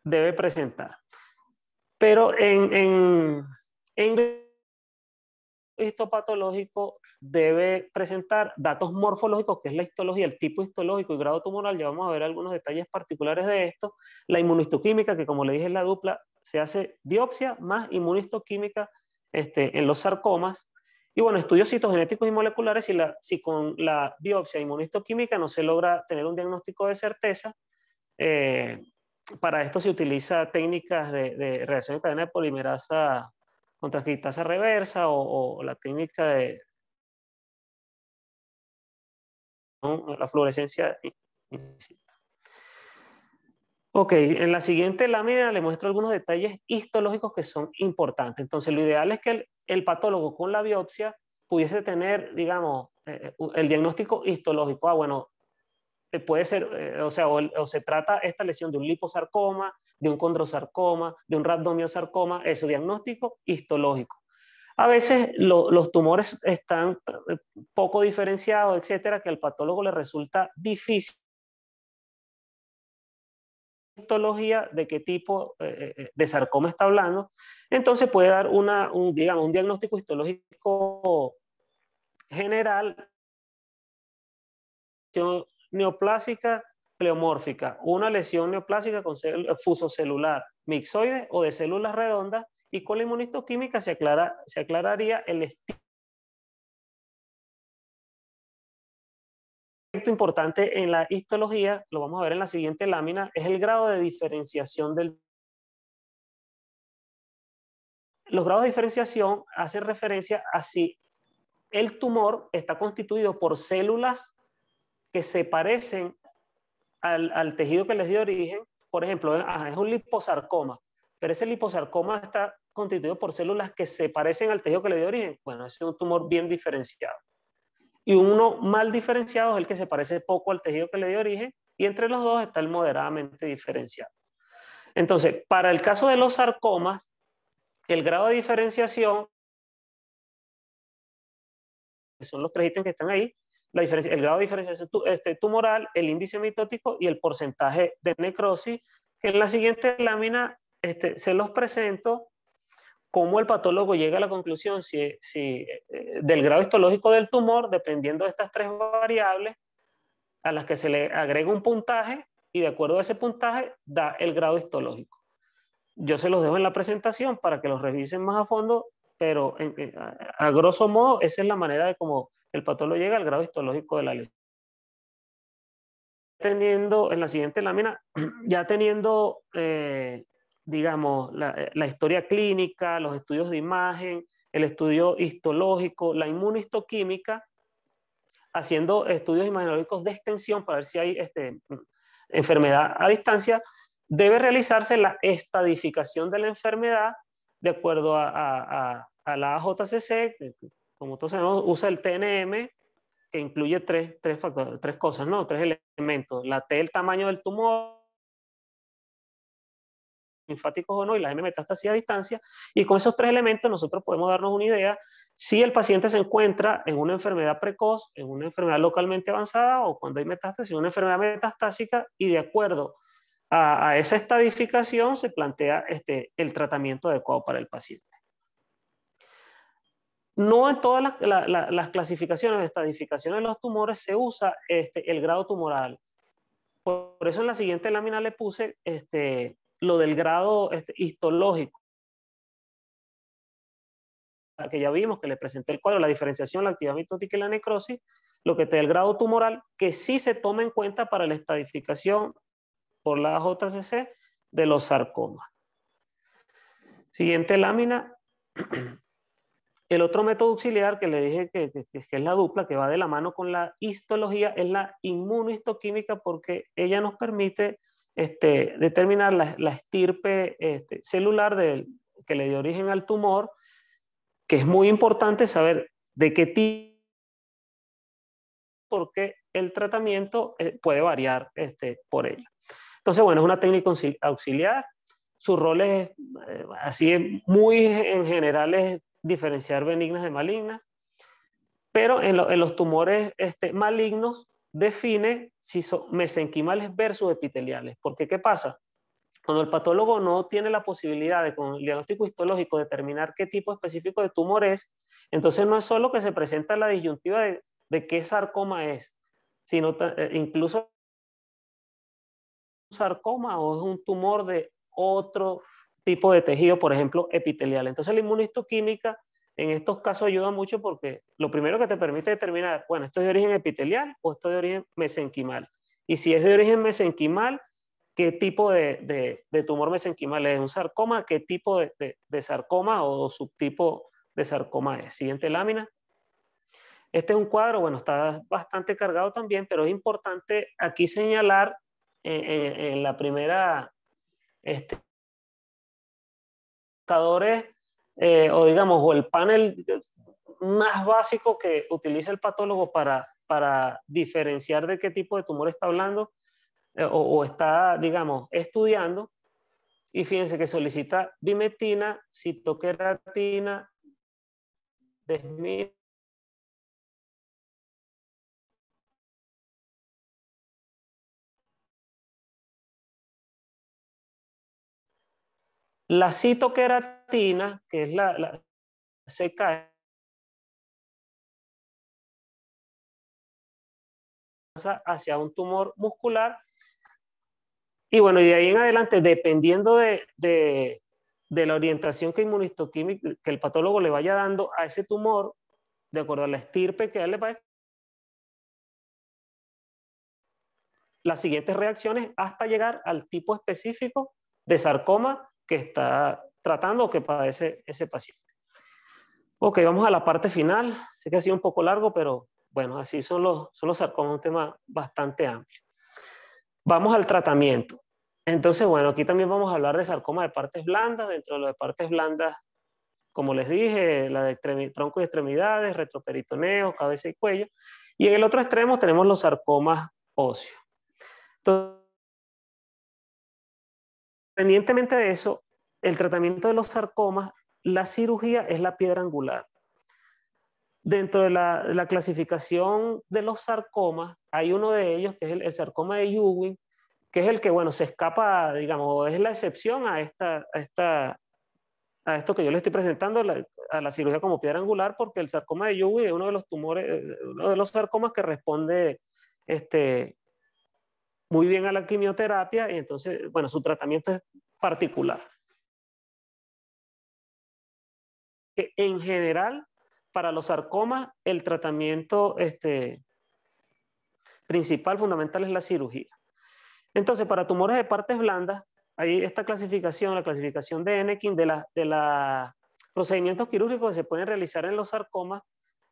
debe presentar. Pero en, en, histopatológico debe presentar datos morfológicos, que es la histología, el tipo histológico y grado tumoral. Ya vamos a ver algunos detalles particulares de esto. La inmunistoquímica, que como le dije es la dupla, se hace biopsia más inmunohistoquímica este, en los sarcomas. Y bueno, estudios citogenéticos y moleculares, si, con la biopsia inmunistoquímica no se logra tener un diagnóstico de certeza, eh, para esto se utiliza técnicas de, reacción en cadena de polimerasa con transcriptasa reversa o, la técnica de la fluorescencia Ok, en la siguiente lámina le muestro algunos detalles histológicos que son importantes. Entonces, lo ideal es que el, patólogo con la biopsia pudiese tener, digamos, eh, eh, el diagnóstico histológico. Ah, bueno, eh, puede ser, o sea, o, se trata esta lesión de un liposarcoma, de un condrosarcoma, de un es eso, diagnóstico histológico. A veces los tumores están poco diferenciados, etcétera, que al patólogo le resulta difícil histología de qué tipo eh, eh, eh, de sarcoma está hablando, entonces puede dar una, un, diagnóstico histológico general neoplásica pleomórfica, una lesión neoplásica con celular, mixoide o de células redondas y con la inmunistoquímica se, se aclararía el estilo importante en la histología, lo vamos a ver en la siguiente lámina, es el grado de diferenciación del... Los grados de diferenciación hacen referencia a si el tumor está constituido por células que se parecen al, al tejido que les dio origen. Por ejemplo, ah, es un liposarcoma, pero ese liposarcoma está constituido por células que se parecen al tejido que le dio origen. Bueno, es un tumor bien diferenciado y uno mal diferenciado es el que se parece poco al tejido que le dio origen y entre los dos está el moderadamente diferenciado. Entonces, para el caso de los sarcomas, el grado de diferenciación, que son los tres ítems que están ahí, la diferencia, el grado de diferenciación este, tumoral, el índice mitótico y el porcentaje de necrosis, que en la siguiente lámina este, se los presento cómo el patólogo llega a la conclusión si, si, eh, del grado histológico del tumor, dependiendo de estas tres variables, a las que se le agrega un puntaje y de acuerdo a ese puntaje da el grado histológico. Yo se los dejo en la presentación para que los revisen más a fondo, pero en, a, grosso modo esa es la manera de cómo el patólogo llega al grado histológico de la lesión. Teniendo en la siguiente lámina, ya teniendo eh, digamos, eh, la, historia clínica, los estudios de imagen, el estudio histológico, la inmunohistoquímica, haciendo estudios imaginológicos de extensión para ver si hay este, enfermedad a distancia, debe realizarse la estadificación de la enfermedad de acuerdo a, la AJCC, como todos sabemos, usa el TNM, que incluye tres, tres, factores, tres cosas, ¿no? tres elementos, la T, el tamaño del tumor, linfáticos o no y las metástasis a distancia. Y con esos tres elementos nosotros podemos darnos una idea si el paciente se encuentra en una enfermedad precoz, en una enfermedad localmente avanzada o cuando hay metástasis, una enfermedad metastásica y de acuerdo a, esa estadificación se plantea este, el tratamiento adecuado para el paciente. No en todas las, clasificaciones de estadificación clasificaciones, de los tumores se usa este, el grado tumoral. Por, por eso en la siguiente lámina le puse este, lo del grado este, histológico, que ya vimos, que le presenté el cuadro, la diferenciación, la actividad mitótica y la necrosis, lo que te da el grado tumoral, que sí se toma en cuenta para la estadificación por la JCC de los sarcomas. Siguiente lámina. El otro método auxiliar que le dije que, que, es la dupla, que va de la mano con la histología, es la inmunohistoquímica porque ella nos permite este, determinar la, estirpe este, celular que le dio origen al tumor, que es muy importante saber de qué tipo, porque el tratamiento eh, puede variar este, por ella Entonces, bueno, es una técnica auxiliar, su rol es, eh, así muy en general, es diferenciar benignas de malignas, pero en, los tumores malignos define si son mesenquimales versus epiteliales. Porque, ¿qué pasa? Cuando el patólogo no tiene la posibilidad de, con el diagnóstico histológico, determinar qué tipo específico de tumor es, entonces no es solo que se presenta la disyuntiva de, de qué sarcoma es, sino eh, incluso sarcoma o es un tumor de otro tipo de tejido, por ejemplo, epitelial. Entonces la inmunohistoquímica en estos casos ayuda mucho porque lo primero que te permite determinar, bueno, esto es de origen epitelial o esto es de origen mesenquimal. Y si es de origen mesenquimal, ¿qué tipo de, tumor mesenquimal es? ¿Un sarcoma? ¿Qué tipo de, sarcoma o subtipo de sarcoma es? Siguiente lámina. Este es un cuadro, bueno, está bastante cargado también, pero es importante aquí señalar eh, eh, en, la primera, este, eh, o digamos, o el panel más básico que utiliza el patólogo para, diferenciar de qué tipo de tumor está hablando eh, o, está, digamos, estudiando. Y fíjense que solicita bimetina, citoqueratina, desmina, La citoqueratina que es la, la hacia un tumor muscular. Y bueno, y de ahí en adelante, dependiendo de, la orientación que inmunistoquímica, que el patólogo le vaya dando a ese tumor, de acuerdo a la estirpe que él le va a las siguientes reacciones hasta llegar al tipo específico de sarcoma que está tratando que padece ese paciente. Ok, vamos a la parte final. Sé que ha sido un poco largo, pero bueno, así son los, son los sarcomas, un tema bastante amplio. Vamos al tratamiento. Entonces, bueno, aquí también vamos a hablar de sarcoma de partes blandas. Dentro de las partes blandas, como les dije, la de tronco y extremidades, retroperitoneo, cabeza y cuello. Y en el otro extremo tenemos los sarcomas óseos. Entonces, de eso, el tratamiento de los sarcomas, la cirugía es la piedra angular. Dentro de la, clasificación de los sarcomas, hay uno de ellos que es el, sarcoma de Ewing, que es el que, bueno, se escapa, digamos, es la excepción a, esta, a, esto que yo le estoy presentando, a la cirugía como piedra angular, porque el sarcoma de Ewing es uno de los tumores, eh, uno de los sarcomas que responde este, muy bien a la quimioterapia y entonces, bueno, su tratamiento es particular. en general, para los sarcomas, el tratamiento este, principal, fundamental, es la cirugía. Entonces, para tumores de partes blandas, hay esta clasificación, la clasificación de Enekin, de los de la procedimientos quirúrgicos que se pueden realizar en los sarcomas,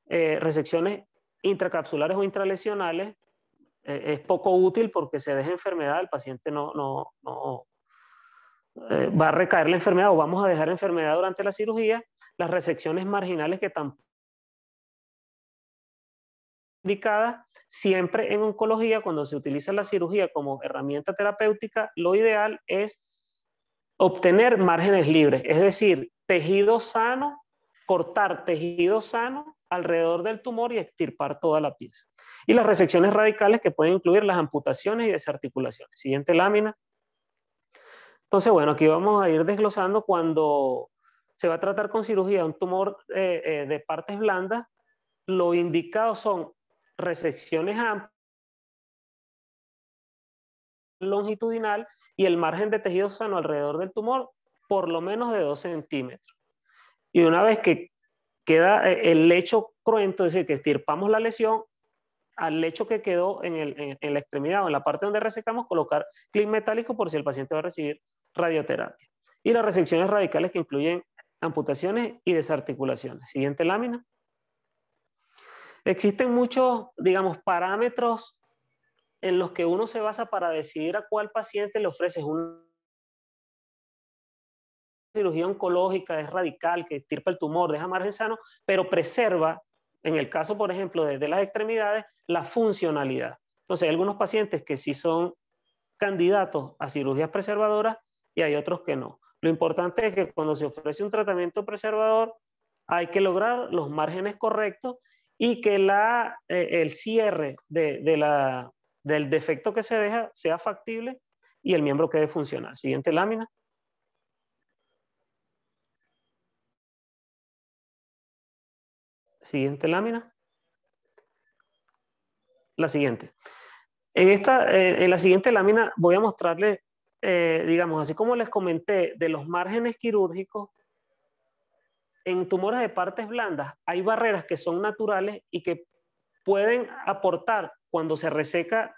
eh, resecciones intracapsulares o intralesionales, eh, es poco útil porque se deja enfermedad, el paciente no, no, no eh, va a recaer la enfermedad o vamos a dejar enfermedad durante la cirugía las resecciones marginales que están indicadas siempre en oncología cuando se utiliza la cirugía como herramienta terapéutica lo ideal es obtener márgenes libres es decir tejido sano cortar tejido sano alrededor del tumor y extirpar toda la pieza y las resecciones radicales que pueden incluir las amputaciones y desarticulaciones siguiente lámina entonces bueno aquí vamos a ir desglosando cuando se va a tratar con cirugía un tumor eh, eh, de partes blandas, lo indicado son resecciones amplias, longitudinal y el margen de tejido sano alrededor del tumor por lo menos de 2 centímetros. Y una vez que queda eh, el lecho cruento, es decir, que estirpamos la lesión, al lecho que quedó en, en la extremidad o en la parte donde resecamos, colocar clip metálico por si el paciente va a recibir radioterapia. Y las resecciones radicales que incluyen amputaciones y desarticulaciones. Siguiente lámina. Existen muchos, digamos, parámetros en los que uno se basa para decidir a cuál paciente le ofreces una cirugía oncológica, es radical, que estirpa el tumor, deja margen sano, pero preserva, en el caso, por ejemplo, desde las extremidades, la funcionalidad. Entonces, hay algunos pacientes que sí son candidatos a cirugías preservadoras y hay otros que no. Lo importante es que cuando se ofrece un tratamiento preservador, hay que lograr los márgenes correctos y que la, eh, el cierre de, la, del defecto que se deja sea factible y el miembro quede funcional. Siguiente lámina. Siguiente lámina. La siguiente. En, esta, eh, en la siguiente lámina voy a mostrarle eh, digamos, así como les comenté, de los márgenes quirúrgicos, en tumores de partes blandas hay barreras que son naturales y que pueden aportar cuando se reseca,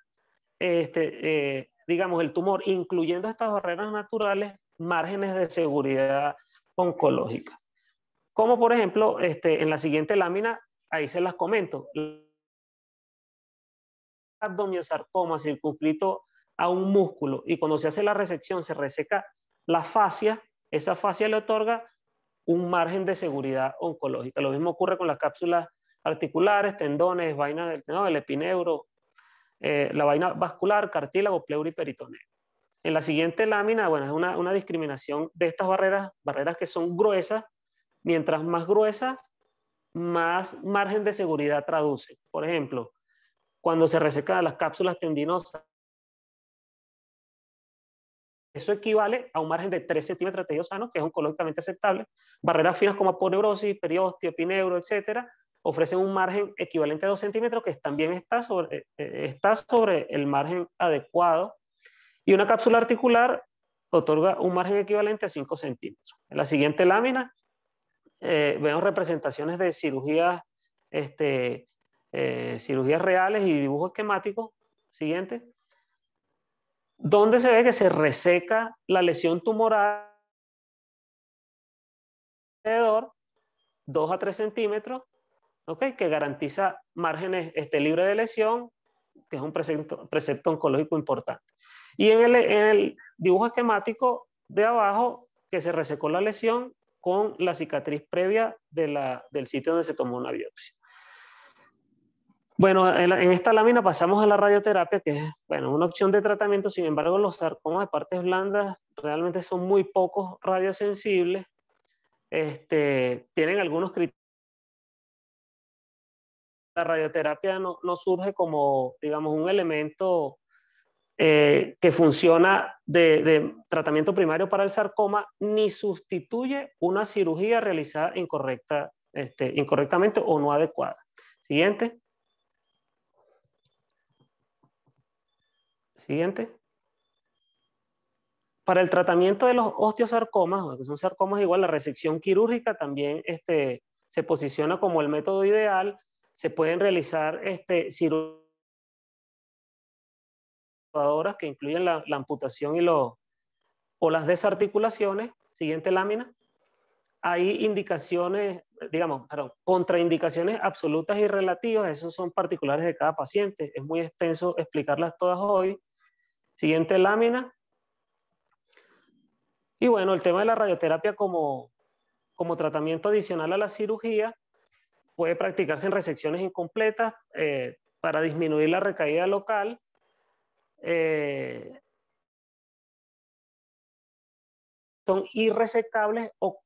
este, eh, digamos, el tumor, incluyendo estas barreras naturales, márgenes de seguridad oncológica. Como por ejemplo, este, en la siguiente lámina, ahí se las comento. Abdomiosarcoma circunscrito a un músculo y cuando se hace la resección se reseca la fascia, esa fascia le otorga un margen de seguridad oncológica. Lo mismo ocurre con las cápsulas articulares, tendones, vainas del tendón, el epineuro, eh, la vaina vascular, cartílago, peritoneo. En la siguiente lámina, bueno, es una, una, discriminación de estas barreras, barreras que son gruesas. Mientras más gruesas, más margen de seguridad traduce. Por ejemplo, cuando se reseca las cápsulas tendinosas eso equivale a un margen de 3 centímetros de tejido sano, que es oncológicamente aceptable. Barreras finas como aponeurosis, periostio pineuro, etcétera, ofrecen un margen equivalente a 2 centímetros, que también está sobre, eh, eh, está sobre el margen adecuado. Y una cápsula articular otorga un margen equivalente a 5 centímetros. En la siguiente lámina eh, vemos representaciones de cirugías, este, eh, cirugías reales y dibujos esquemáticos. Siguiente donde se ve que se reseca la lesión tumoral alrededor 2 a 3 centímetros, que garantiza márgenes este, libres de lesión, que es un precepto, oncológico importante. Y en el, dibujo esquemático de abajo, que se resecó la lesión con la cicatriz previa del sitio donde se tomó una biopsia. Bueno, en, esta lámina pasamos a la radioterapia, que es bueno, una opción de tratamiento. Sin embargo, los sarcomas de partes blandas realmente son muy pocos radiosensibles. Este, tienen algunos criterios. La radioterapia no, no surge como, digamos, un elemento eh, que funciona de, tratamiento primario para el sarcoma ni sustituye una cirugía realizada incorrecta, este, incorrectamente o no adecuada. Siguiente. Siguiente. Para el tratamiento de los osteosarcomas, que son sarcomas igual, la resección quirúrgica también este, se posiciona como el método ideal. Se pueden realizar este, cirugías que incluyen la, amputación y o las desarticulaciones. Siguiente lámina. Hay indicaciones, digamos, perdón, contraindicaciones absolutas y relativas, esos son particulares de cada paciente. Es muy extenso explicarlas todas hoy. Siguiente lámina. Y bueno, el tema de la radioterapia como, tratamiento adicional a la cirugía puede practicarse en resecciones incompletas eh, para disminuir la recaída local. Eh, son irresecables o,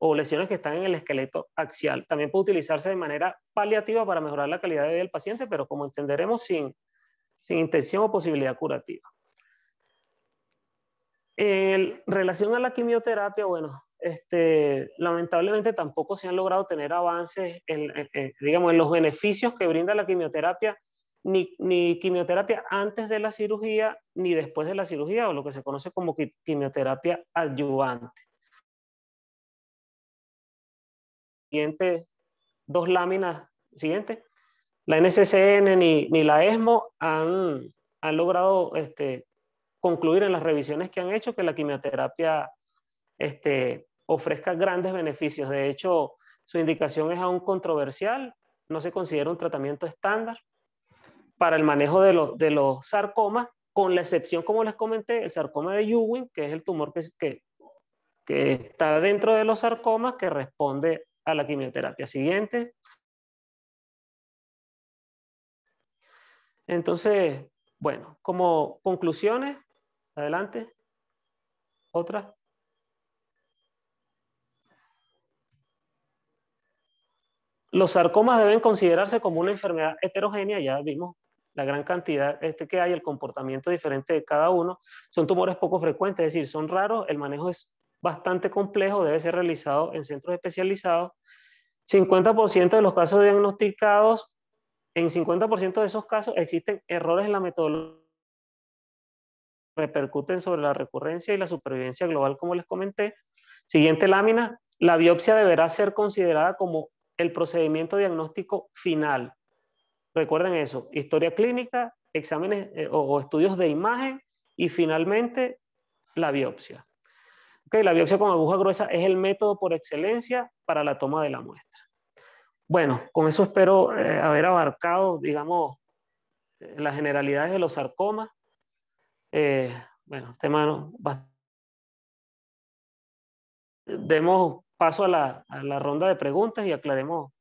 o, lesiones que están en el esqueleto axial. También puede utilizarse de manera paliativa para mejorar la calidad de vida del paciente, pero como entenderemos, sin, sin intención o posibilidad curativa. En relación a la quimioterapia, bueno, este, lamentablemente tampoco se han logrado tener avances en, digamos, en los beneficios que brinda la quimioterapia, ni, ni, quimioterapia antes de la cirugía, ni después de la cirugía, o lo que se conoce como quimioterapia adyuvante. Siguiente, dos láminas, siguiente la NSCN ni, ni la ESMO han, han logrado este, concluir en las revisiones que han hecho que la quimioterapia este, ofrezca grandes beneficios. De hecho, su indicación es aún controversial, no se considera un tratamiento estándar para el manejo de, de los sarcomas, con la excepción, como les comenté, el sarcoma de Ewing, que es el tumor que, que está dentro de los sarcomas que responde a la quimioterapia siguiente. Entonces, bueno, como conclusiones, adelante. Otra. Los sarcomas deben considerarse como una enfermedad heterogénea, ya vimos la gran cantidad este que hay, el comportamiento diferente de cada uno. Son tumores poco frecuentes, es decir, son raros, el manejo es bastante complejo, debe ser realizado en centros especializados. 50% de los casos diagnosticados en 50% de esos casos existen errores en la metodología repercuten sobre la recurrencia y la supervivencia global, como les comenté. Siguiente lámina, la biopsia deberá ser considerada como el procedimiento diagnóstico final. Recuerden eso, historia clínica, exámenes eh, o, estudios de imagen y finalmente la biopsia. la biopsia con aguja gruesa es el método por excelencia para la toma de la muestra. Bueno, con eso espero eh, haber abarcado, digamos, eh, las generalidades de los sarcomas. Eh, bueno, este tema demos paso a la, a la ronda de preguntas y aclaremos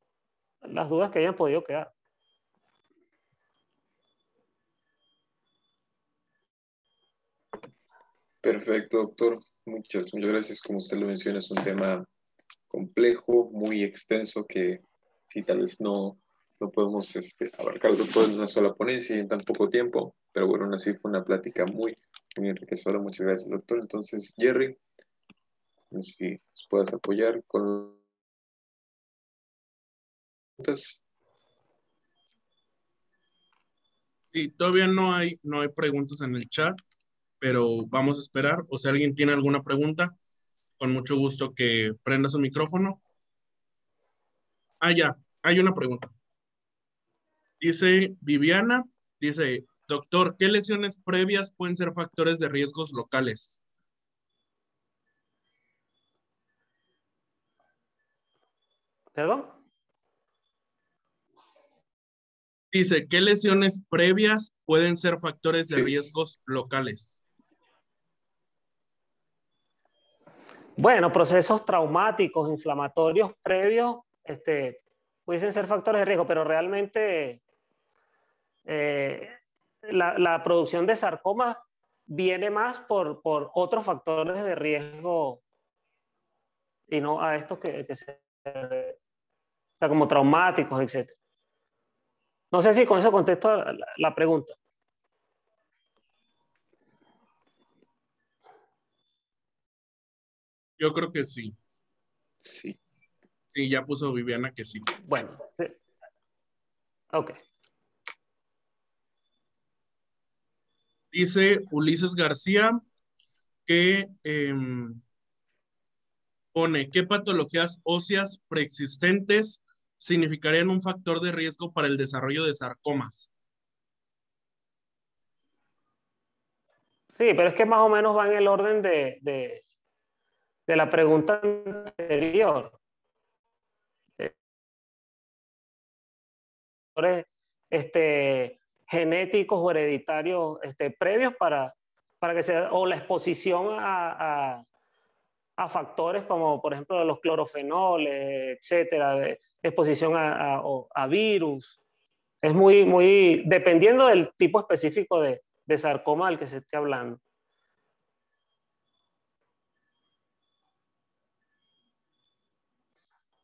las dudas que hayan podido quedar. Perfecto, doctor. Muchas, muchas gracias. Como usted lo menciona, es un tema complejo, muy extenso, que si tal vez no, podemos este, abarcarlo todo en una sola ponencia y en tan poco tiempo, pero bueno, así fue una plática muy, muy enriquecedora. Muchas gracias, doctor. Entonces, Jerry, si nos puedas apoyar con preguntas. Sí, todavía no hay, no hay preguntas en el chat, pero vamos a esperar. O si alguien tiene alguna pregunta, con mucho gusto que prenda su micrófono Ah, ya, hay una pregunta. Dice Viviana, dice, doctor, ¿qué lesiones previas pueden ser factores de riesgos locales? ¿Perdón? Dice, ¿qué lesiones previas pueden ser factores de riesgos locales? Bueno, procesos traumáticos, inflamatorios previos este, pudiesen ser factores de riesgo, pero realmente eh, la, producción de sarcoma viene más por, otros factores de riesgo y no a estos que, que sea, como traumáticos, etc. No sé si con eso contesto la, la pregunta. Yo creo que sí. Sí. Sí, ya puso Viviana que sí. Bueno, sí. Ok. Dice Ulises García que em, pone, ¿qué patologías óseas preexistentes significarían un factor de riesgo para el desarrollo de sarcomas? Sí, pero es que más o menos va en el orden de la pregunta anterior. Este, genéticos o hereditarios este, previos para, para que sea, o la exposición a, factores como, por ejemplo, los clorofenoles, etcétera, exposición a, virus. Es muy, muy, dependiendo del tipo específico de, sarcoma del que se esté hablando.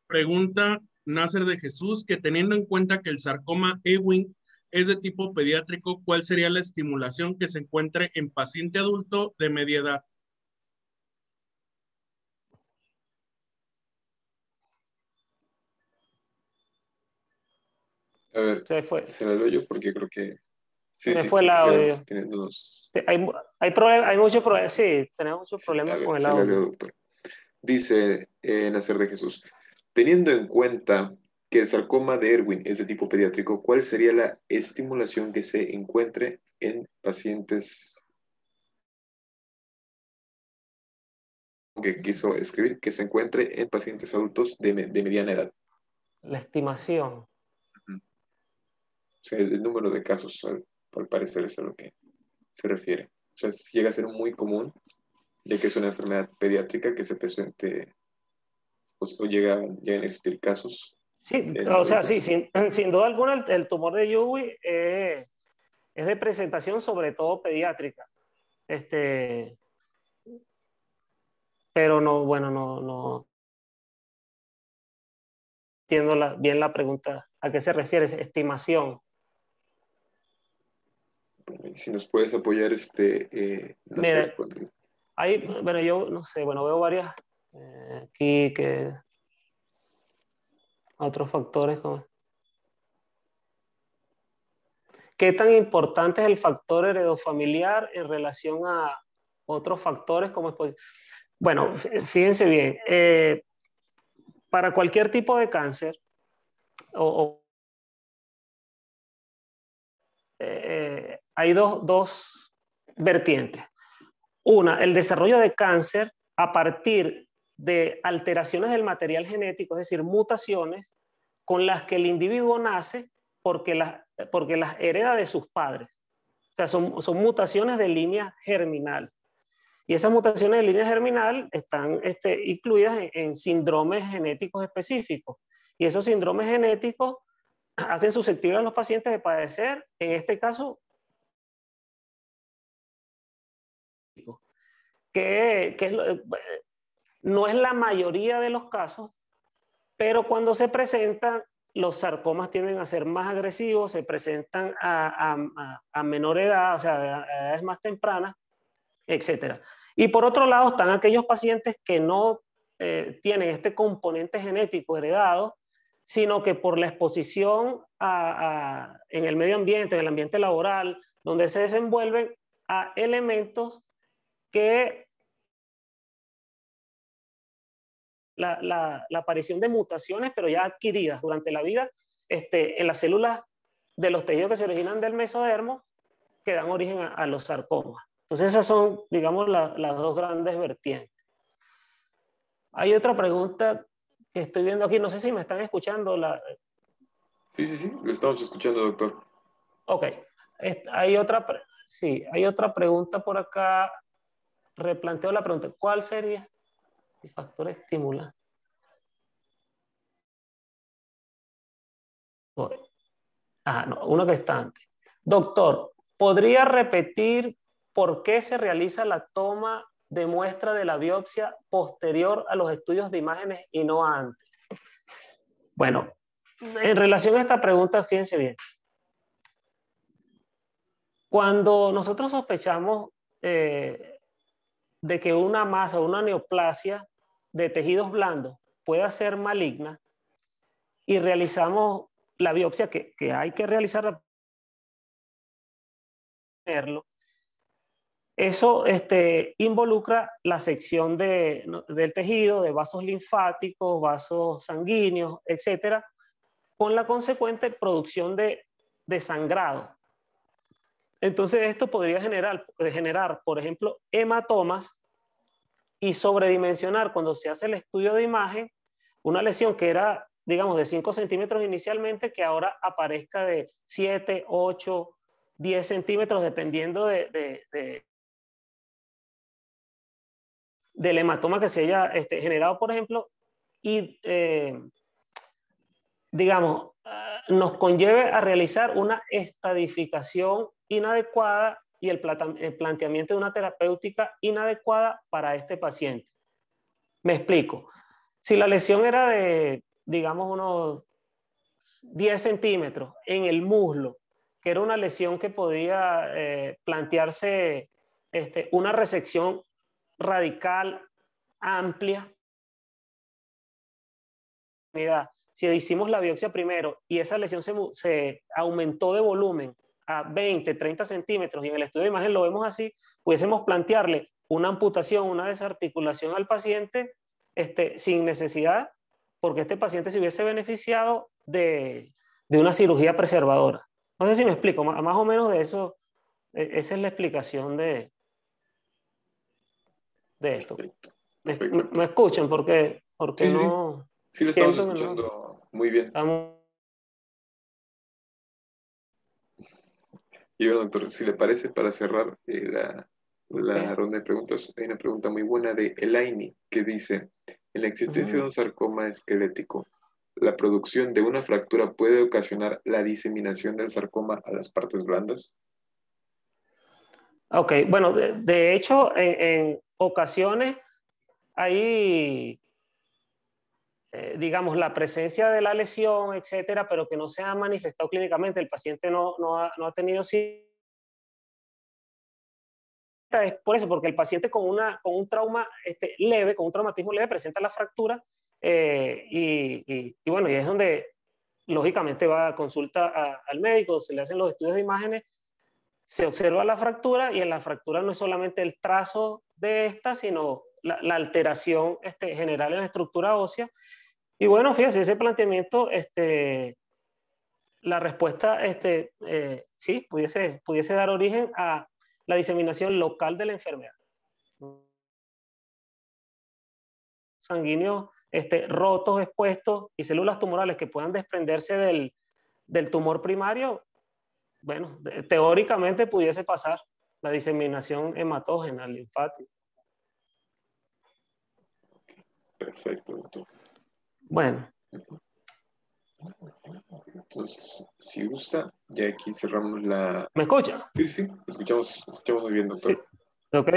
Pregunta Nacer de Jesús que teniendo en cuenta que el sarcoma Ewing es de tipo pediátrico, ¿cuál sería la estimulación que se encuentre en paciente adulto de media edad? A ver, se, fue. se doy yo porque creo que... se fue el audio. hay, hay, hay muchos problemas, sí, tenemos muchos problemas con el audio. Dice eh, Nacer de Jesús. Teniendo en cuenta que el sarcoma de Erwin es de tipo pediátrico, ¿cuál sería la estimulación que se encuentre en pacientes que quiso escribir, que se encuentre en pacientes adultos de, mediana edad? La estimación. o sea, el, número de casos, al, parecer, es a lo que se refiere. O sea, llega a ser muy común, de que es una enfermedad pediátrica que se presente pues, o llegan a existir casos. Sí, eh, o sea, sí, sin, duda alguna el, tumor de Yui eh, es de presentación sobre todo pediátrica. Este, pero no, bueno, no, no entiendo bien la pregunta. ¿A qué se refiere? Estimación. Si nos puedes apoyar, este... Eh, bueno, yo no sé, bueno, veo varias eh, aquí, que otros factores como... ¿Qué tan importante es el factor heredofamiliar en relación a otros factores como... Bueno, fíjense bien, eh, para cualquier tipo de cáncer, eh, hay dos, dos vertientes. Una, el desarrollo de cáncer a partir de alteraciones del material genético, es decir, mutaciones con las que el individuo nace porque las, porque las hereda de sus padres. O sea, son, mutaciones de línea germinal. Y esas mutaciones de línea germinal están este, incluidas en, síndromes genéticos específicos. Y esos síndromes genéticos hacen susceptibles a los pacientes de padecer, en este caso, que, que eh, no es la mayoría de los casos, pero cuando se presentan, los sarcomas tienden a ser más agresivos, se presentan a, menor edad, o sea, a edades más tempranas, etc. Y por otro lado están aquellos pacientes que no eh, tienen este componente genético heredado, sino que por la exposición en el medio ambiente, en el ambiente laboral, donde se desenvuelven a elementos que la, aparición de mutaciones, pero ya adquiridas durante la vida, este, en las células de los tejidos que se originan del mesodermo, que dan origen a, los sarcomas. Entonces esas son, digamos, las dos grandes vertientes. Hay otra pregunta que estoy viendo aquí, no sé si me están escuchando. La... Sí, sí, sí, lo estamos escuchando, doctor. Ok, hay otra, sí, hay otra pregunta por acá, replanteo la pregunta, ¿cuál sería? factor estimulante. Ah, no, uno que está antes. Doctor, ¿podría repetir por qué se realiza la toma de muestra de la biopsia posterior a los estudios de imágenes y no antes? Bueno, en relación a esta pregunta, fíjense bien. Cuando nosotros sospechamos eh, de que una masa, una neoplasia, de tejidos blandos pueda ser maligna y realizamos la biopsia que, hay que realizar eso este, involucra la sección del tejido, de vasos linfáticos, vasos sanguíneos, etcétera, con la consecuente producción de, sangrado. Entonces esto podría generar, generar, por ejemplo, hematomas y sobredimensionar cuando se hace el estudio de imagen una lesión que era, digamos, de 5 centímetros inicialmente, que ahora aparezca de 7, 8, 10 centímetros, dependiendo de, de, del hematoma que se haya este, generado, por ejemplo, y, eh, digamos, ah, nos conlleve a realizar una estadificación inadecuada y el, planteamiento de una terapéutica inadecuada para este paciente. Me explico. Si la lesión era de, digamos, unos 10 centímetros en el muslo, que era una lesión que podía eh, plantearse este, una resección radical amplia. si hicimos la biopsia primero y esa lesión se aumentó de volumen a 20, 30 centímetros y en el estudio de imagen lo vemos así, pudiésemos plantearle una amputación, una desarticulación al paciente este, sin necesidad, porque este paciente se hubiese beneficiado de, una cirugía preservadora. No sé si me explico, más o menos de eso, e, esa es la explicación de, de esto. no Me, escuchan porque, porque no... estamos escuchando muy bien. Y bueno, doctor, si le parece, para cerrar eh, la, ronda de preguntas, hay una pregunta muy buena de Elaini que dice, en la existencia de un sarcoma esquelético, ¿la producción de una fractura puede ocasionar la diseminación del sarcoma a las partes blandas? Ok, bueno, de, hecho, en, en, ocasiones hay eh, digamos, la presencia de la lesión, etcétera, pero que no se ha manifestado clínicamente, el paciente no, no, ha, no ha tenido es por eso, porque el paciente con, una, con un trauma este, leve, con un traumatismo leve, presenta la fractura eh, y, y, bueno, y es donde lógicamente va a consulta al médico, se le hacen los estudios de imágenes, se observa la fractura y en la fractura no es solamente el trazo de esta, sino la, alteración este, general en la estructura ósea y bueno, fíjense, ese planteamiento, este, la respuesta, este, eh, sí, pudiese, pudiese dar origen a la diseminación local de la enfermedad. Sanguíneos este, rotos, expuestos y células tumorales que puedan desprenderse del, del tumor primario, bueno, teóricamente pudiese pasar la diseminación hematógena, linfática. Perfecto, doctor. Bueno. Entonces, si gusta, ya aquí cerramos la... ¿Me escucha? Sí, sí, escuchamos, muy bien, doctor. Ok.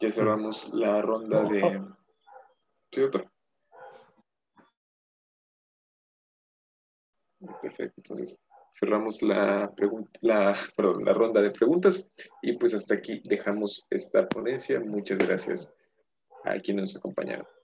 Ya cerramos la ronda de... Sí, doctor. Perfecto, entonces cerramos la, la, perdón, la ronda de preguntas y pues hasta aquí dejamos esta ponencia. Muchas gracias a quienes nos acompañaron.